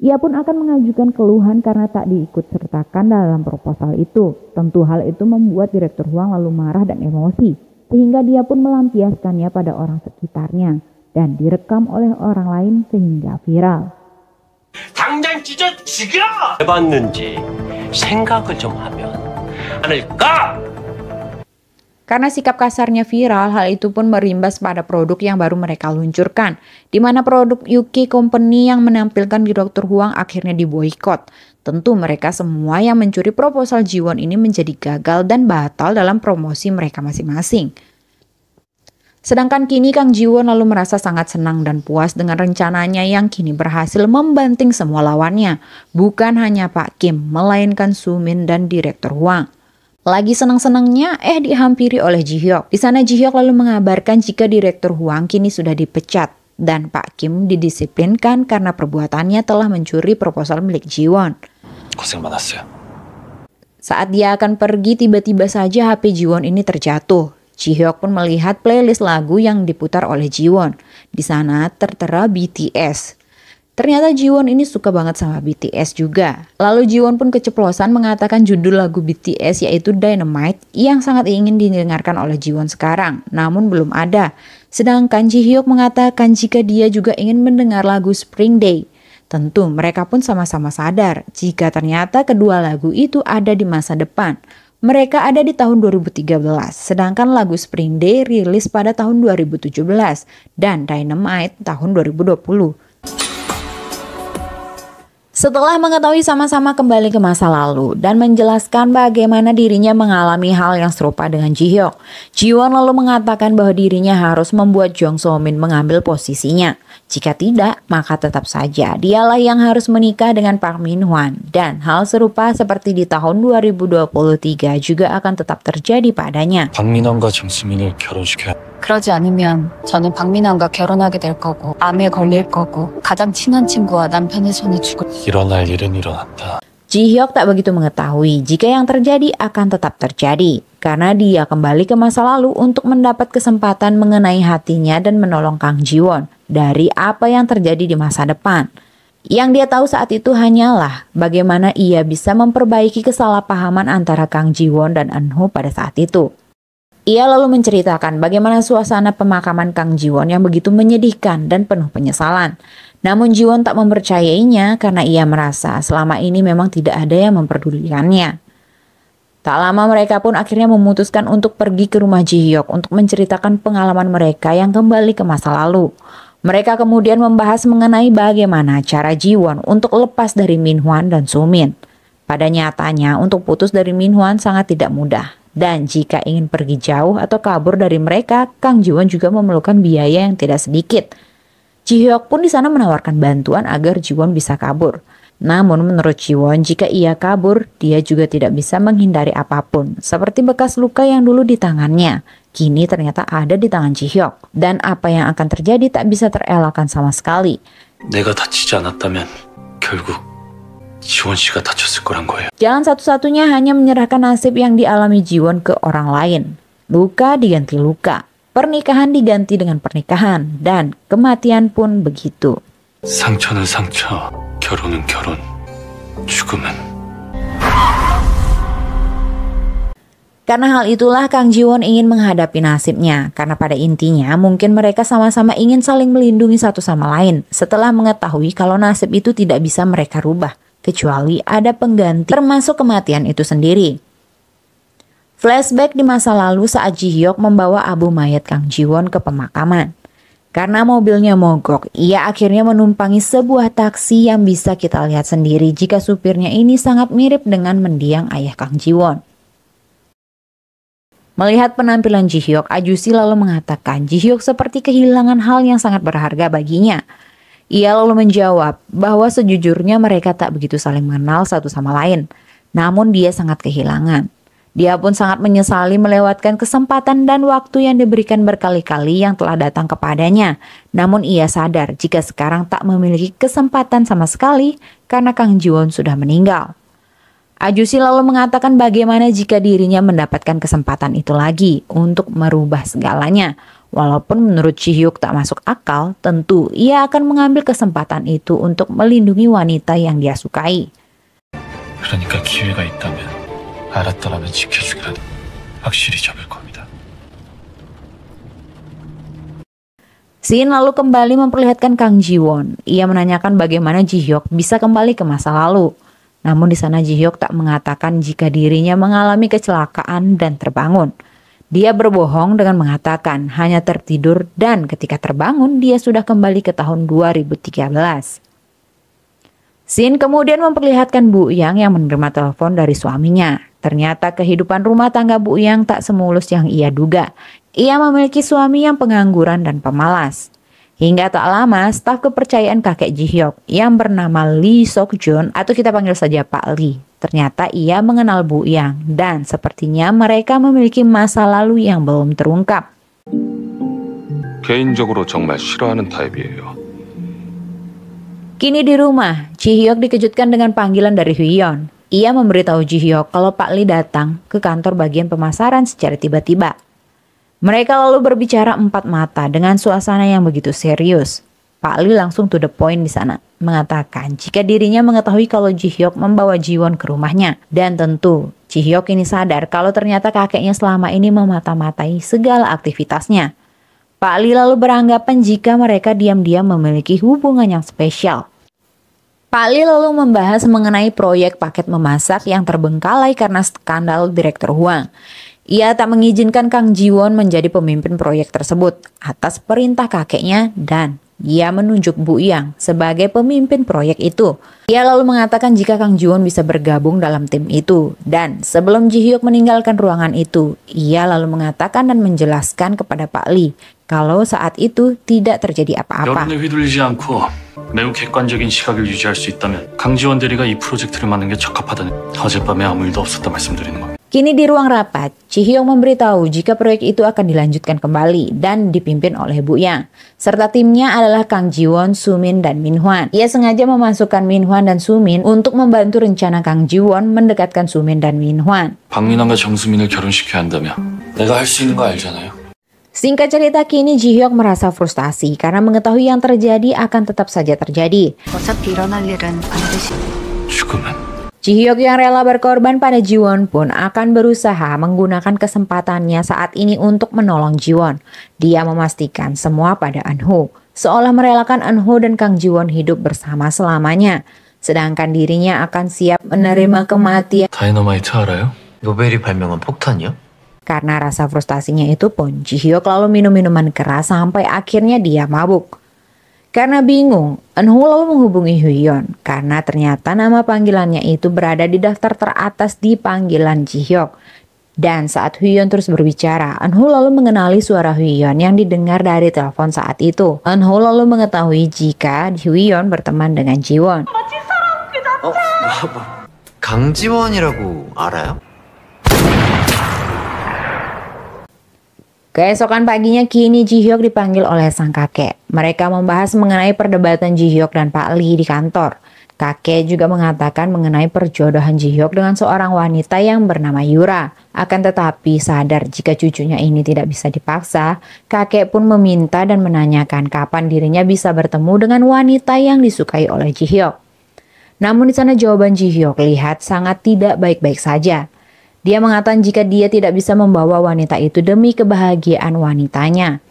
Ia pun akan mengajukan keluhan karena tak diikut sertakan dalam proposal itu. Tentu hal itu membuat Direktur Huang lalu marah dan emosi, sehingga dia pun melampiaskannya pada orang sekitarnya dan direkam oleh orang lain sehingga viral. 당장 찢어 죽여! 해봤는지 생각을 좀 하면 않을까? Karena sikap kasarnya viral, hal itu pun berimbas pada produk yang baru mereka luncurkan, di mana produk Yuki Company yang menampilkan di Dr. Huang akhirnya diboykot. Tentu mereka semua yang mencuri proposal Jiwon ini menjadi gagal dan batal dalam promosi mereka masing-masing. Sedangkan kini Kang Jiwon lalu merasa sangat senang dan puas dengan rencananya yang kini berhasil membanting semua lawannya. Bukan hanya Pak Kim, melainkan Sumin dan Direktur Huang. Lagi senang-senangnya, eh dihampiri oleh Ji Jihyok. Di sana Ji Jihyok lalu mengabarkan jika Direktur Huang kini sudah dipecat dan Pak Kim didisiplinkan karena perbuatannya telah mencuri proposal milik Jiwon. Saat dia akan pergi, tiba-tiba saja HP Jiwon ini terjatuh Jihyuk pun melihat playlist lagu yang diputar oleh Jiwon. Di sana tertera BTS. Ternyata Jiwon ini suka banget sama BTS juga. Lalu Jiwon pun keceplosan mengatakan judul lagu BTS yaitu Dynamite yang sangat ingin didengarkan oleh Jiwon sekarang, namun belum ada. Sedangkan Jihyuk mengatakan jika dia juga ingin mendengar lagu Spring Day. Tentu mereka pun sama-sama sadar jika ternyata kedua lagu itu ada di masa depan. Mereka ada di tahun 2013, sedangkan lagu Spring Day rilis pada tahun 2017 dan Dynamite tahun 2020. Setelah mengetahui sama-sama kembali ke masa lalu dan menjelaskan bagaimana dirinya mengalami hal yang serupa dengan Ji Hyuk, Ji Won lalu mengatakan bahwa dirinya harus membuat Jong So Min mengambil posisinya. Jika tidak, maka tetap saja dialah yang harus menikah dengan Park Min Hwan dan hal serupa seperti di tahun 2023 juga akan tetap terjadi padanya. Park Min Hwan dan Jong So akan menikah. 그러지 않으면 저는 박민환과 결혼하게 될 거고 암에 걸릴 거고 가장 친한 친구와 남편의 손에 죽을 일어날 일은 일어났다. Jihyok tak begitu mengetahui jika yang terjadi akan tetap terjadi karena dia kembali ke masa lalu untuk mendapat kesempatan mengenai hatinya dan menolong Kang Ji Won dari apa yang terjadi di masa depan. Yang dia tahu saat itu hanyalah bagaimana ia bisa memperbaiki kesalahpahaman antara Kang Ji Won dan Ho pada saat itu. Ia lalu menceritakan bagaimana suasana pemakaman Kang Jiwon yang begitu menyedihkan dan penuh penyesalan. Namun Jiwon tak mempercayainya karena ia merasa selama ini memang tidak ada yang memperdulikannya. Tak lama mereka pun akhirnya memutuskan untuk pergi ke rumah Ji Hyok untuk menceritakan pengalaman mereka yang kembali ke masa lalu. Mereka kemudian membahas mengenai bagaimana cara Jiwon untuk lepas dari Min Minhwan dan Sumin. Pada nyatanya, untuk putus dari Min Minhwan sangat tidak mudah dan jika ingin pergi jauh atau kabur dari mereka, Kang Jiwon juga memerlukan biaya yang tidak sedikit. Ji Hyuk pun di sana menawarkan bantuan agar Jiwon bisa kabur. Namun menurut Jiwon, jika ia kabur, dia juga tidak bisa menghindari apapun, seperti bekas luka yang dulu di tangannya. Kini ternyata ada di tangan Ji Hyuk, dan apa yang akan terjadi tak bisa terelakkan sama sekali. 결국 Jiwon Jalan satu-satunya hanya menyerahkan nasib yang dialami Jiwon ke orang lain. Luka diganti luka, pernikahan diganti dengan pernikahan, dan kematian pun begitu. 상처는 상처, 결혼은 결혼, 죽음은 Karena hal itulah Kang Jiwon ingin menghadapi nasibnya, karena pada intinya mungkin mereka sama-sama ingin saling melindungi satu sama lain setelah mengetahui kalau nasib itu tidak bisa mereka rubah kecuali ada pengganti termasuk kematian itu sendiri. Flashback di masa lalu saat Ji Hyuk membawa abu mayat Kang Ji Won ke pemakaman. Karena mobilnya mogok, ia akhirnya menumpangi sebuah taksi yang bisa kita lihat sendiri jika supirnya ini sangat mirip dengan mendiang ayah Kang Ji Won. Melihat penampilan Ji Hyuk, Ajusi lalu mengatakan Ji Hyuk seperti kehilangan hal yang sangat berharga baginya – ia lalu menjawab bahwa sejujurnya mereka tak begitu saling mengenal satu sama lain. Namun dia sangat kehilangan. Dia pun sangat menyesali melewatkan kesempatan dan waktu yang diberikan berkali-kali yang telah datang kepadanya. Namun ia sadar jika sekarang tak memiliki kesempatan sama sekali karena Kang Jiwon sudah meninggal. Ajusi lalu mengatakan bagaimana jika dirinya mendapatkan kesempatan itu lagi untuk merubah segalanya. Walaupun menurut Chihyuk tak masuk akal, tentu ia akan mengambil kesempatan itu untuk melindungi wanita yang dia sukai. Sin lalu kembali memperlihatkan Kang Jiwon. Ia menanyakan bagaimana Ji bisa kembali ke masa lalu. Namun di sana Jihyok tak mengatakan jika dirinya mengalami kecelakaan dan terbangun. Dia berbohong dengan mengatakan hanya tertidur dan ketika terbangun dia sudah kembali ke tahun 2013. Sin kemudian memperlihatkan Bu Yang yang menerima telepon dari suaminya. Ternyata kehidupan rumah tangga Bu Yang tak semulus yang ia duga. Ia memiliki suami yang pengangguran dan pemalas. Hingga tak lama, staf kepercayaan kakek Jihyok yang bernama Lee Sok Jun atau kita panggil saja Pak Lee. Ternyata ia mengenal Bu Yang dan sepertinya mereka memiliki masa lalu yang belum terungkap. Kini di rumah, Jihyok dikejutkan dengan panggilan dari Hyun. Ia memberitahu Jihyok kalau Pak Lee datang ke kantor bagian pemasaran secara tiba-tiba. Mereka lalu berbicara empat mata dengan suasana yang begitu serius. Pak Li langsung to the point di sana, mengatakan jika dirinya mengetahui kalau Ji Hyuk membawa Jiwon ke rumahnya. Dan tentu, Ji Hyuk ini sadar kalau ternyata kakeknya selama ini memata-matai segala aktivitasnya. Pak Li lalu beranggapan jika mereka diam-diam memiliki hubungan yang spesial. Pak Li lalu membahas mengenai proyek paket memasak yang terbengkalai karena skandal Direktur Huang. Ia tak mengizinkan Kang Jiwon menjadi pemimpin proyek tersebut atas perintah kakeknya dan ia menunjuk Bu Yang sebagai pemimpin proyek itu. Ia lalu mengatakan jika Kang Jiwon bisa bergabung dalam tim itu. Dan sebelum Ji Hyuk meninggalkan ruangan itu, ia lalu mengatakan dan menjelaskan kepada Pak Lee kalau saat itu tidak terjadi apa-apa. Kini di ruang rapat, Cihyong memberitahu jika proyek itu akan dilanjutkan kembali dan dipimpin oleh Bu Yang. Serta timnya adalah Kang Jiwon, Sumin, dan Min Hwan. Ia sengaja memasukkan Min Hwan dan Sumin untuk membantu rencana Kang Jiwon mendekatkan Sumin dan Min Hwan. Singkat cerita, kini Hyok merasa frustasi karena mengetahui yang terjadi akan tetap saja terjadi. 죽으면 Cihyok yang rela berkorban pada Jiwon pun akan berusaha menggunakan kesempatannya saat ini untuk menolong Jiwon. Dia memastikan semua pada Anhu, seolah merelakan Anhu dan Kang Jiwon hidup bersama selamanya. Sedangkan dirinya akan siap menerima kematian. Karena rasa frustasinya itu pun, Cihyok lalu minum minuman keras sampai akhirnya dia mabuk. Karena bingung, eun lalu menghubungi Hyun karena ternyata nama panggilannya itu berada di daftar teratas di panggilan Jihyok. Dan saat Hyun terus berbicara, eun lalu mengenali suara Hyun yang didengar dari telepon saat itu. eun lalu mengetahui jika Hyun berteman dengan Jiwon. Oh, Kang Jiwon이라고 알아요? Keesokan paginya kini Ji Hyuk dipanggil oleh sang kakek. Mereka membahas mengenai perdebatan Ji Hyuk dan Pak Lee di kantor. Kakek juga mengatakan mengenai perjodohan Ji Hyuk dengan seorang wanita yang bernama Yura. Akan tetapi sadar jika cucunya ini tidak bisa dipaksa, kakek pun meminta dan menanyakan kapan dirinya bisa bertemu dengan wanita yang disukai oleh Ji Hyuk. Namun di sana jawaban Ji Hyuk lihat sangat tidak baik-baik saja. Dia mengatakan jika dia tidak bisa membawa wanita itu demi kebahagiaan wanitanya.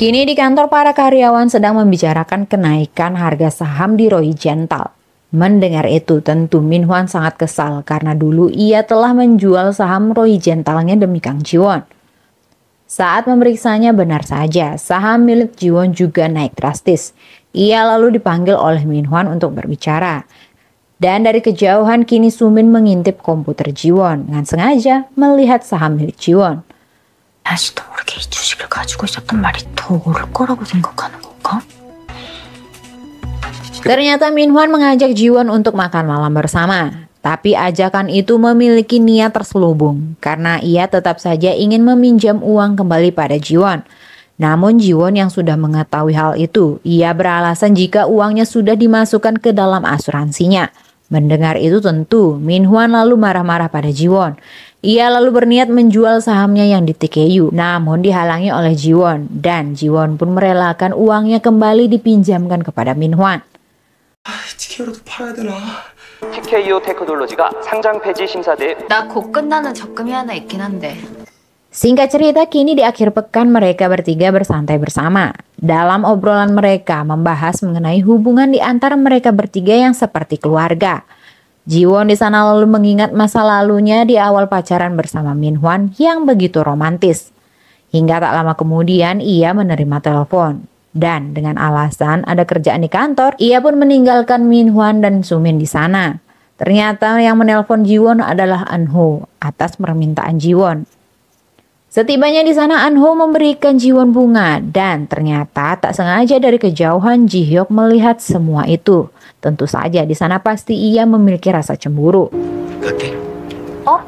Kini di kantor para karyawan sedang membicarakan kenaikan harga saham di Roy Gental. Mendengar itu tentu Min Hwan sangat kesal karena dulu ia telah menjual saham Roy Gentalnya demi Kang Jiwon. Saat memeriksanya benar saja, saham milik Jiwon juga naik drastis. Ia lalu dipanggil oleh Min Hwan untuk berbicara. Dan dari kejauhan kini Sumin mengintip komputer Jiwon dengan sengaja melihat saham milik Jiwon. Gitu Ternyata Min Hwan mengajak Jiwon untuk makan malam bersama. Tapi ajakan itu memiliki niat terselubung karena ia tetap saja ingin meminjam uang kembali pada Jiwon. Namun Jiwon yang sudah mengetahui hal itu, ia beralasan jika uangnya sudah dimasukkan ke dalam asuransinya. Mendengar itu tentu, Min Hwan lalu marah-marah pada Jiwon. Ia lalu berniat menjual sahamnya yang di TKU, namun dihalangi oleh Jiwon dan Jiwon pun merelakan uangnya kembali dipinjamkan kepada Min Hwan. TKU 테크놀로지가 상장 폐지 심사대. 나곧 끝나는 적금이 하나 있긴 한데 Singkat cerita, kini di akhir pekan mereka bertiga bersantai bersama. Dalam obrolan mereka membahas mengenai hubungan di antara mereka bertiga yang seperti keluarga. Jiwon di sana lalu mengingat masa lalunya di awal pacaran bersama Min Hwan yang begitu romantis. Hingga tak lama kemudian ia menerima telepon. Dan dengan alasan ada kerjaan di kantor, ia pun meninggalkan Min Hwan dan Sumin di sana. Ternyata yang menelpon Jiwon adalah Anho atas permintaan Jiwon. Setibanya di sana Anho memberikan Jiwon bunga dan ternyata tak sengaja dari kejauhan Jihyok melihat semua itu. Tentu saja di sana pasti ia memiliki rasa cemburu. Oh.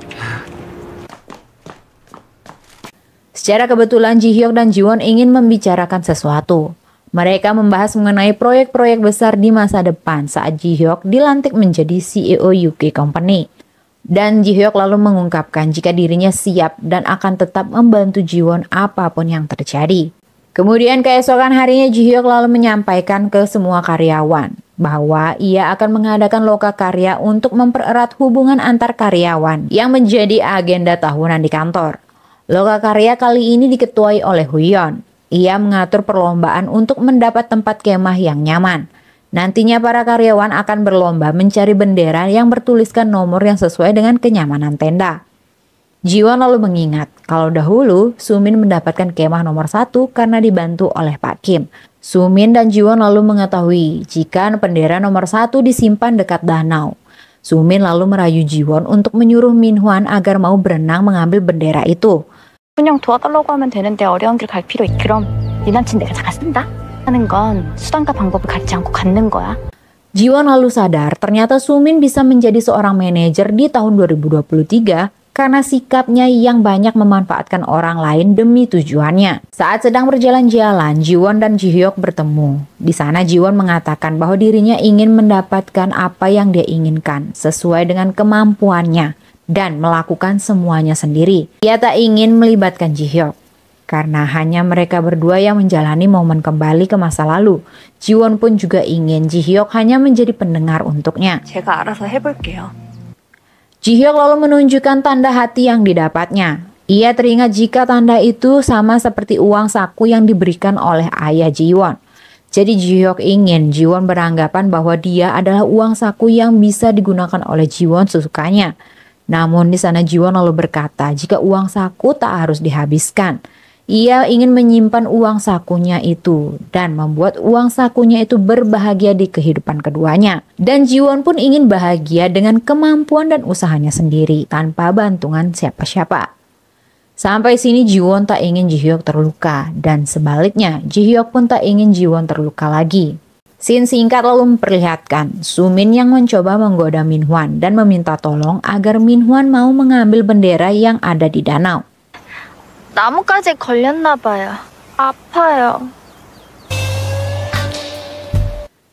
Secara kebetulan Jihyok dan Jiwon ingin membicarakan sesuatu. Mereka membahas mengenai proyek-proyek besar di masa depan saat Jihyok dilantik menjadi CEO UK Company. Dan Jihyok lalu mengungkapkan jika dirinya siap dan akan tetap membantu Jiwon apapun yang terjadi. Kemudian keesokan harinya Jihyok lalu menyampaikan ke semua karyawan bahwa ia akan mengadakan loka karya untuk mempererat hubungan antar karyawan yang menjadi agenda tahunan di kantor. Loka karya kali ini diketuai oleh Huyon. Ia mengatur perlombaan untuk mendapat tempat kemah yang nyaman Nantinya para karyawan akan berlomba mencari bendera yang bertuliskan nomor yang sesuai dengan kenyamanan tenda. Jiwan lalu mengingat, kalau dahulu Sumin mendapatkan kemah nomor satu karena dibantu oleh Pak Kim. Sumin dan Jiwan lalu mengetahui jika bendera nomor satu disimpan dekat danau. Sumin lalu merayu Jiwon untuk menyuruh Min Hwan agar mau berenang mengambil bendera itu. 하는 건 수단과 방법을 갖지 않고 갖는 거야. Jiwon lalu sadar ternyata Sumin bisa menjadi seorang manajer di tahun 2023 karena sikapnya yang banyak memanfaatkan orang lain demi tujuannya. Saat sedang berjalan-jalan, Jiwon dan Jihyok bertemu. Di sana Jiwon mengatakan bahwa dirinya ingin mendapatkan apa yang dia inginkan sesuai dengan kemampuannya dan melakukan semuanya sendiri. Ia tak ingin melibatkan Jihyok karena hanya mereka berdua yang menjalani momen kembali ke masa lalu. Jiwon pun juga ingin Jihyok hanya menjadi pendengar untuknya. Jihyok lalu menunjukkan tanda hati yang didapatnya. Ia teringat jika tanda itu sama seperti uang saku yang diberikan oleh ayah Jiwon. Jadi Jihyok ingin Jiwon beranggapan bahwa dia adalah uang saku yang bisa digunakan oleh Jiwon sesukanya. Namun di sana Jiwon lalu berkata jika uang saku tak harus dihabiskan. Ia ingin menyimpan uang sakunya itu dan membuat uang sakunya itu berbahagia di kehidupan keduanya. Dan Jiwon pun ingin bahagia dengan kemampuan dan usahanya sendiri tanpa bantuan siapa-siapa. Sampai sini Jiwon tak ingin Hyuk terluka dan sebaliknya Hyuk pun tak ingin Jiwon terluka lagi. Sin singkat lalu memperlihatkan Sumin yang mencoba menggoda Min Minhwan dan meminta tolong agar Min Minhwan mau mengambil bendera yang ada di danau. 나뭇가지에 걸렸나 봐요. 아파요.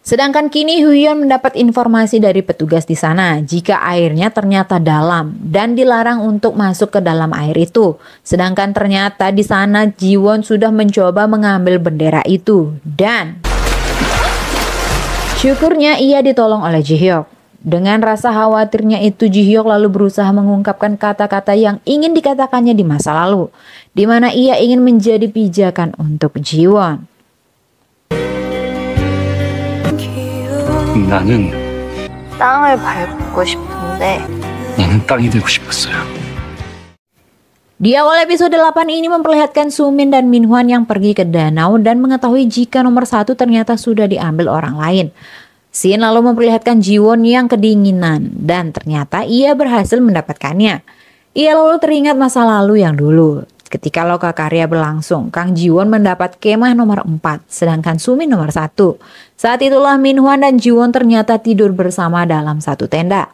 Sedangkan kini Huyon mendapat informasi dari petugas di sana jika airnya ternyata dalam dan dilarang untuk masuk ke dalam air itu. Sedangkan ternyata di sana Jiwon sudah mencoba mengambil bendera itu dan syukurnya ia ditolong oleh Jihyok. Dengan rasa khawatirnya itu Ji Jihyok lalu berusaha mengungkapkan kata-kata yang ingin dikatakannya di masa lalu, di mana ia ingin menjadi pijakan untuk Jiwon. Won. Di awal episode 8 ini memperlihatkan Sumin dan Min Hwan yang pergi ke danau dan mengetahui jika nomor satu ternyata sudah diambil orang lain. Sin lalu memperlihatkan Jiwon yang kedinginan dan ternyata ia berhasil mendapatkannya. Ia lalu teringat masa lalu yang dulu. Ketika loka karya berlangsung, Kang Jiwon mendapat kemah nomor 4, sedangkan Sumin nomor 1. Saat itulah Min Hwan dan Jiwon ternyata tidur bersama dalam satu tenda.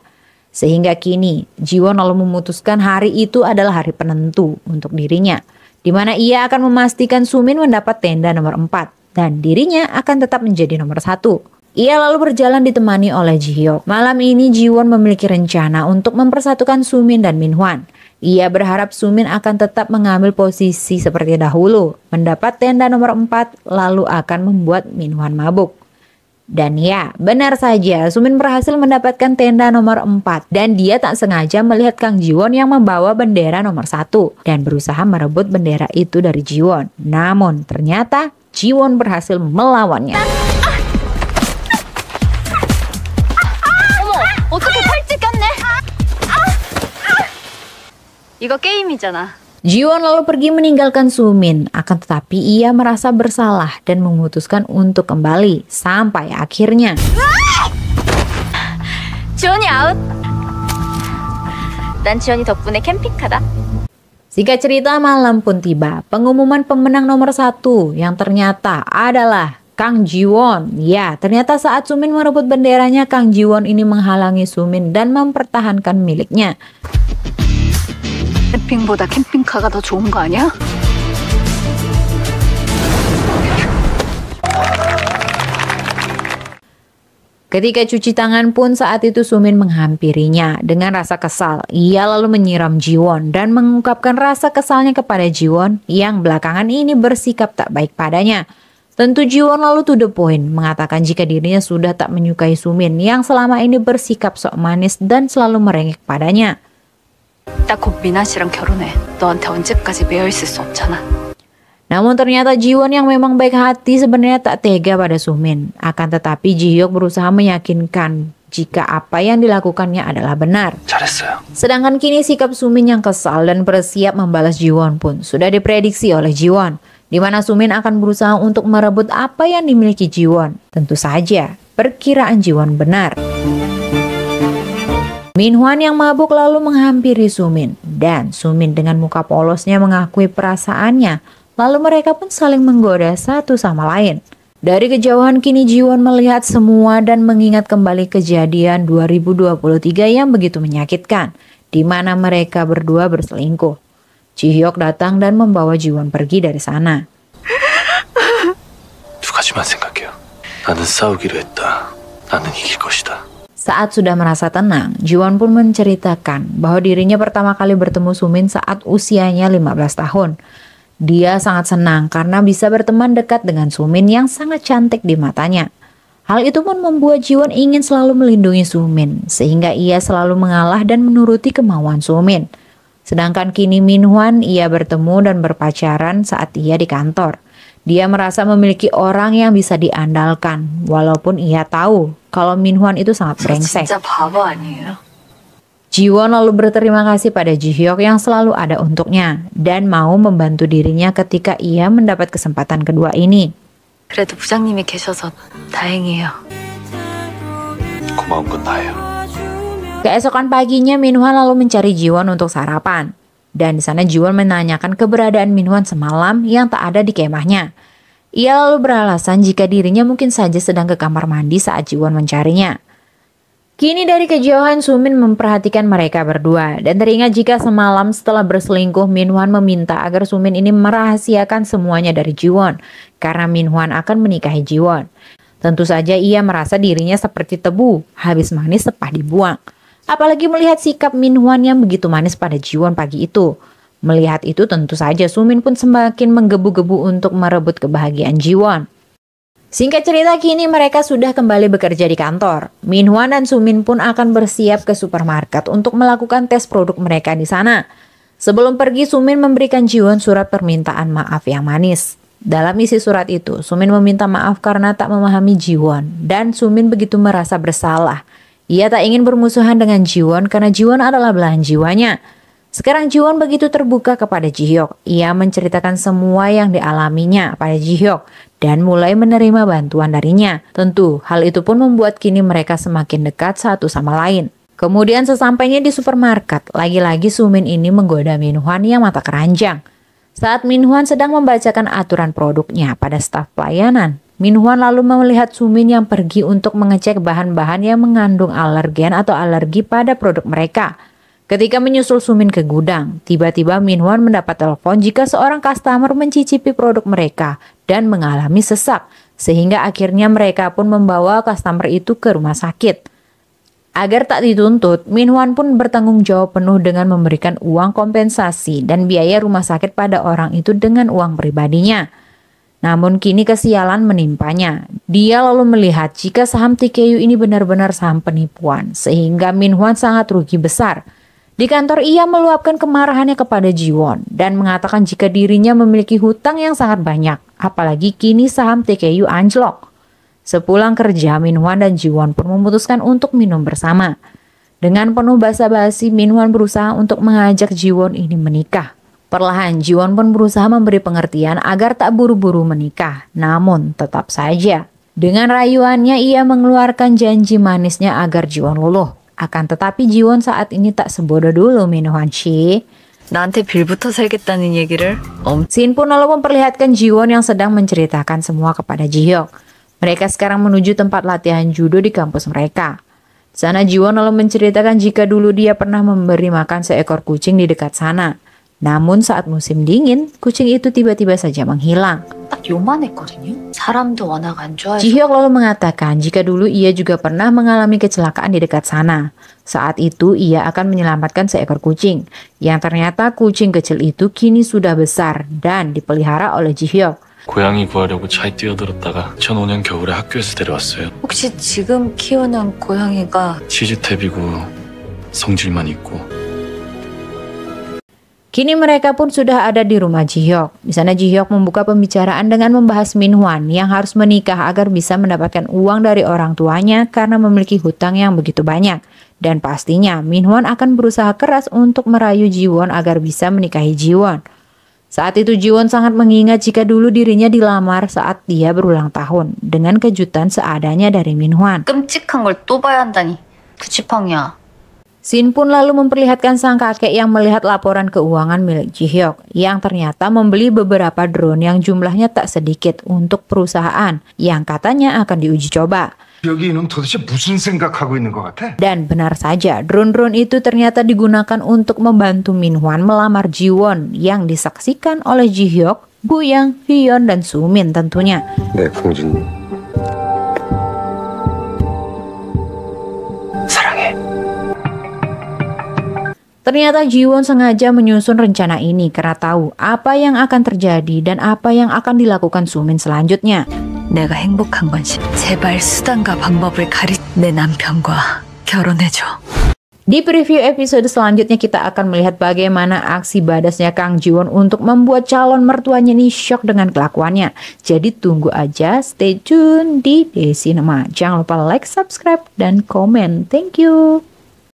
Sehingga kini, Jiwon lalu memutuskan hari itu adalah hari penentu untuk dirinya, di mana ia akan memastikan Sumin mendapat tenda nomor 4 dan dirinya akan tetap menjadi nomor satu. Ia lalu berjalan ditemani oleh Jihyuk. Malam ini Jiwon memiliki rencana untuk mempersatukan Sumin dan Min Minhwan. Ia berharap Sumin akan tetap mengambil posisi seperti dahulu, mendapat tenda nomor 4 lalu akan membuat Min Minhwan mabuk. Dan ya, benar saja Sumin berhasil mendapatkan tenda nomor 4 dan dia tak sengaja melihat Kang Jiwon yang membawa bendera nomor 1 dan berusaha merebut bendera itu dari Jiwon. Namun ternyata Jiwon berhasil melawannya. 이거 게임이잖아. Jiwon lalu pergi meninggalkan Sumin, akan tetapi ia merasa bersalah dan memutuskan untuk kembali sampai akhirnya. Jiwon이 out. 난 지원이 덕분에 kada. Jika cerita malam pun tiba, pengumuman pemenang nomor satu yang ternyata adalah Kang Jiwon. Ya, ternyata saat Sumin merebut benderanya, Kang Jiwon ini menghalangi Sumin dan mempertahankan miliknya. 글램핑보다 캠핑카가 더 좋은 거 아니야? Ketika cuci tangan pun saat itu Sumin menghampirinya dengan rasa kesal. Ia lalu menyiram Jiwon dan mengungkapkan rasa kesalnya kepada Jiwon yang belakangan ini bersikap tak baik padanya. Tentu Jiwon lalu to the point mengatakan jika dirinya sudah tak menyukai Sumin yang selama ini bersikap sok manis dan selalu merengek padanya. 나 미나 씨랑 결혼해. 너한테 언제까지 매여 있을 수 없잖아. Namun ternyata Jiwon yang memang baik hati sebenarnya tak tega pada Sumin. Akan tetapi Jihyuk berusaha meyakinkan jika apa yang dilakukannya adalah benar. Sedangkan kini sikap Sumin yang kesal dan bersiap membalas Jiwon pun sudah diprediksi oleh Jiwon, di mana Sumin akan berusaha untuk merebut apa yang dimiliki Jiwon. Tentu saja, perkiraan Jiwon benar. Min Hwan yang mabuk lalu menghampiri Sumin dan Sumin dengan muka polosnya mengakui perasaannya. Lalu mereka pun saling menggoda satu sama lain. Dari kejauhan kini Jiwon melihat semua dan mengingat kembali kejadian 2023 yang begitu menyakitkan, di mana mereka berdua berselingkuh. Jihyok datang dan membawa Jiwon pergi dari sana. 두 가지만 나는 싸우기로 했다. 나는 이길 것이다. Saat sudah merasa tenang, Jiwon pun menceritakan bahwa dirinya pertama kali bertemu Sumin saat usianya 15 tahun. Dia sangat senang karena bisa berteman dekat dengan Sumin yang sangat cantik di matanya. Hal itu pun membuat Jiwon ingin selalu melindungi Sumin, sehingga ia selalu mengalah dan menuruti kemauan Sumin. Sedangkan kini Minhwan ia bertemu dan berpacaran saat ia di kantor. Dia merasa memiliki orang yang bisa diandalkan, walaupun ia tahu kalau Minhwan itu sangat brengsek. Ya. Jiwon lalu berterima kasih pada Jihyok yang selalu ada untuknya dan mau membantu dirinya ketika ia mendapat kesempatan kedua ini. Keesokan paginya Minhwan lalu mencari Jiwon untuk sarapan. Dan di sana Jiwon menanyakan keberadaan Minwan semalam yang tak ada di kemahnya. Ia lalu beralasan jika dirinya mungkin saja sedang ke kamar mandi saat Jiwon mencarinya. Kini dari kejauhan Sumin memperhatikan mereka berdua dan teringat jika semalam setelah berselingkuh Minhwan meminta agar Sumin ini merahasiakan semuanya dari Jiwon karena Minhwan akan menikahi Jiwon. Tentu saja ia merasa dirinya seperti tebu, habis manis sepah dibuang. Apalagi melihat sikap Min Hwan yang begitu manis pada Jiwon pagi itu. Melihat itu tentu saja Sumin pun semakin menggebu-gebu untuk merebut kebahagiaan Jiwon. Singkat cerita kini mereka sudah kembali bekerja di kantor. Min Hwan dan Sumin pun akan bersiap ke supermarket untuk melakukan tes produk mereka di sana. Sebelum pergi Sumin memberikan Jiwon surat permintaan maaf yang manis. Dalam isi surat itu, Sumin meminta maaf karena tak memahami Jiwon dan Sumin begitu merasa bersalah ia tak ingin bermusuhan dengan Jiwon karena Jiwon adalah belahan jiwanya. Sekarang Jiwon begitu terbuka kepada Jihyok. Ia menceritakan semua yang dialaminya pada Jihyok dan mulai menerima bantuan darinya. Tentu, hal itu pun membuat kini mereka semakin dekat satu sama lain. Kemudian sesampainya di supermarket, lagi-lagi Sumin ini menggoda Min Minhwan yang mata keranjang. Saat Min Minhwan sedang membacakan aturan produknya pada staf pelayanan, Minhuan lalu melihat Sumin yang pergi untuk mengecek bahan-bahan yang mengandung alergen atau alergi pada produk mereka. Ketika menyusul Sumin ke gudang, tiba-tiba Minhuan mendapat telepon jika seorang customer mencicipi produk mereka dan mengalami sesak, sehingga akhirnya mereka pun membawa customer itu ke rumah sakit. Agar tak dituntut, Minhuan pun bertanggung jawab penuh dengan memberikan uang kompensasi dan biaya rumah sakit pada orang itu dengan uang pribadinya. Namun kini kesialan menimpanya. Dia lalu melihat jika saham TKU ini benar-benar saham penipuan, sehingga Min Hwan sangat rugi besar. Di kantor ia meluapkan kemarahannya kepada Ji Won dan mengatakan jika dirinya memiliki hutang yang sangat banyak, apalagi kini saham TKU anjlok. Sepulang kerja, Min Hwan dan Ji Won pun memutuskan untuk minum bersama. Dengan penuh basa-basi, Min Hwan berusaha untuk mengajak Ji Won ini menikah. Perlahan Jiwon pun berusaha memberi pengertian agar tak buru-buru menikah, namun tetap saja. Dengan rayuannya ia mengeluarkan janji manisnya agar Jiwon luluh. Akan tetapi Jiwon saat ini tak sebodoh dulu Hwan Shi. 나한테 Sin pun lalu memperlihatkan Jiwon yang sedang menceritakan semua kepada Jihyok. Mereka sekarang menuju tempat latihan judo di kampus mereka. Sana Jiwon lalu menceritakan jika dulu dia pernah memberi makan seekor kucing di dekat sana. Namun saat musim dingin, kucing itu tiba-tiba saja menghilang. Jihyok lalu mengatakan jika dulu ia juga pernah mengalami kecelakaan di dekat sana. Saat itu ia akan menyelamatkan seekor kucing, yang ternyata kucing kecil itu kini sudah besar dan dipelihara oleh Jihyok. 고양이 구하려고 차에 뛰어들었다가 2005년 겨울에 학교에서 데려왔어요. 혹시 지금 키우는 고양이가 성질만 있고 Kini mereka pun sudah ada di rumah Jihyok. Di sana Jihyok membuka pembicaraan dengan membahas Min Hwan yang harus menikah agar bisa mendapatkan uang dari orang tuanya karena memiliki hutang yang begitu banyak. Dan pastinya Min Hwan akan berusaha keras untuk merayu Jiwon agar bisa menikahi Jiwon. Saat itu Jiwon sangat mengingat jika dulu dirinya dilamar saat dia berulang tahun dengan kejutan seadanya dari Min Hwan. Sin pun lalu memperlihatkan sang kakek yang melihat laporan keuangan milik Jihyok yang ternyata membeli beberapa drone yang jumlahnya tak sedikit untuk perusahaan yang katanya akan diuji coba. Dan benar saja, drone-drone itu ternyata digunakan untuk membantu Min Hwan melamar Jiwon yang disaksikan oleh Jihyok, Yang, Hyun, dan Sumin tentunya. Ya, Ternyata Jiwon sengaja menyusun rencana ini karena tahu apa yang akan terjadi dan apa yang akan dilakukan Sumin selanjutnya. 내가 행복한 건지 제발 수단과 Di preview episode selanjutnya kita akan melihat bagaimana aksi badasnya Kang Jiwon untuk membuat calon mertuanya ini shock dengan kelakuannya. Jadi tunggu aja, stay tune di The Cinema. Jangan lupa like, subscribe, dan komen. Thank you.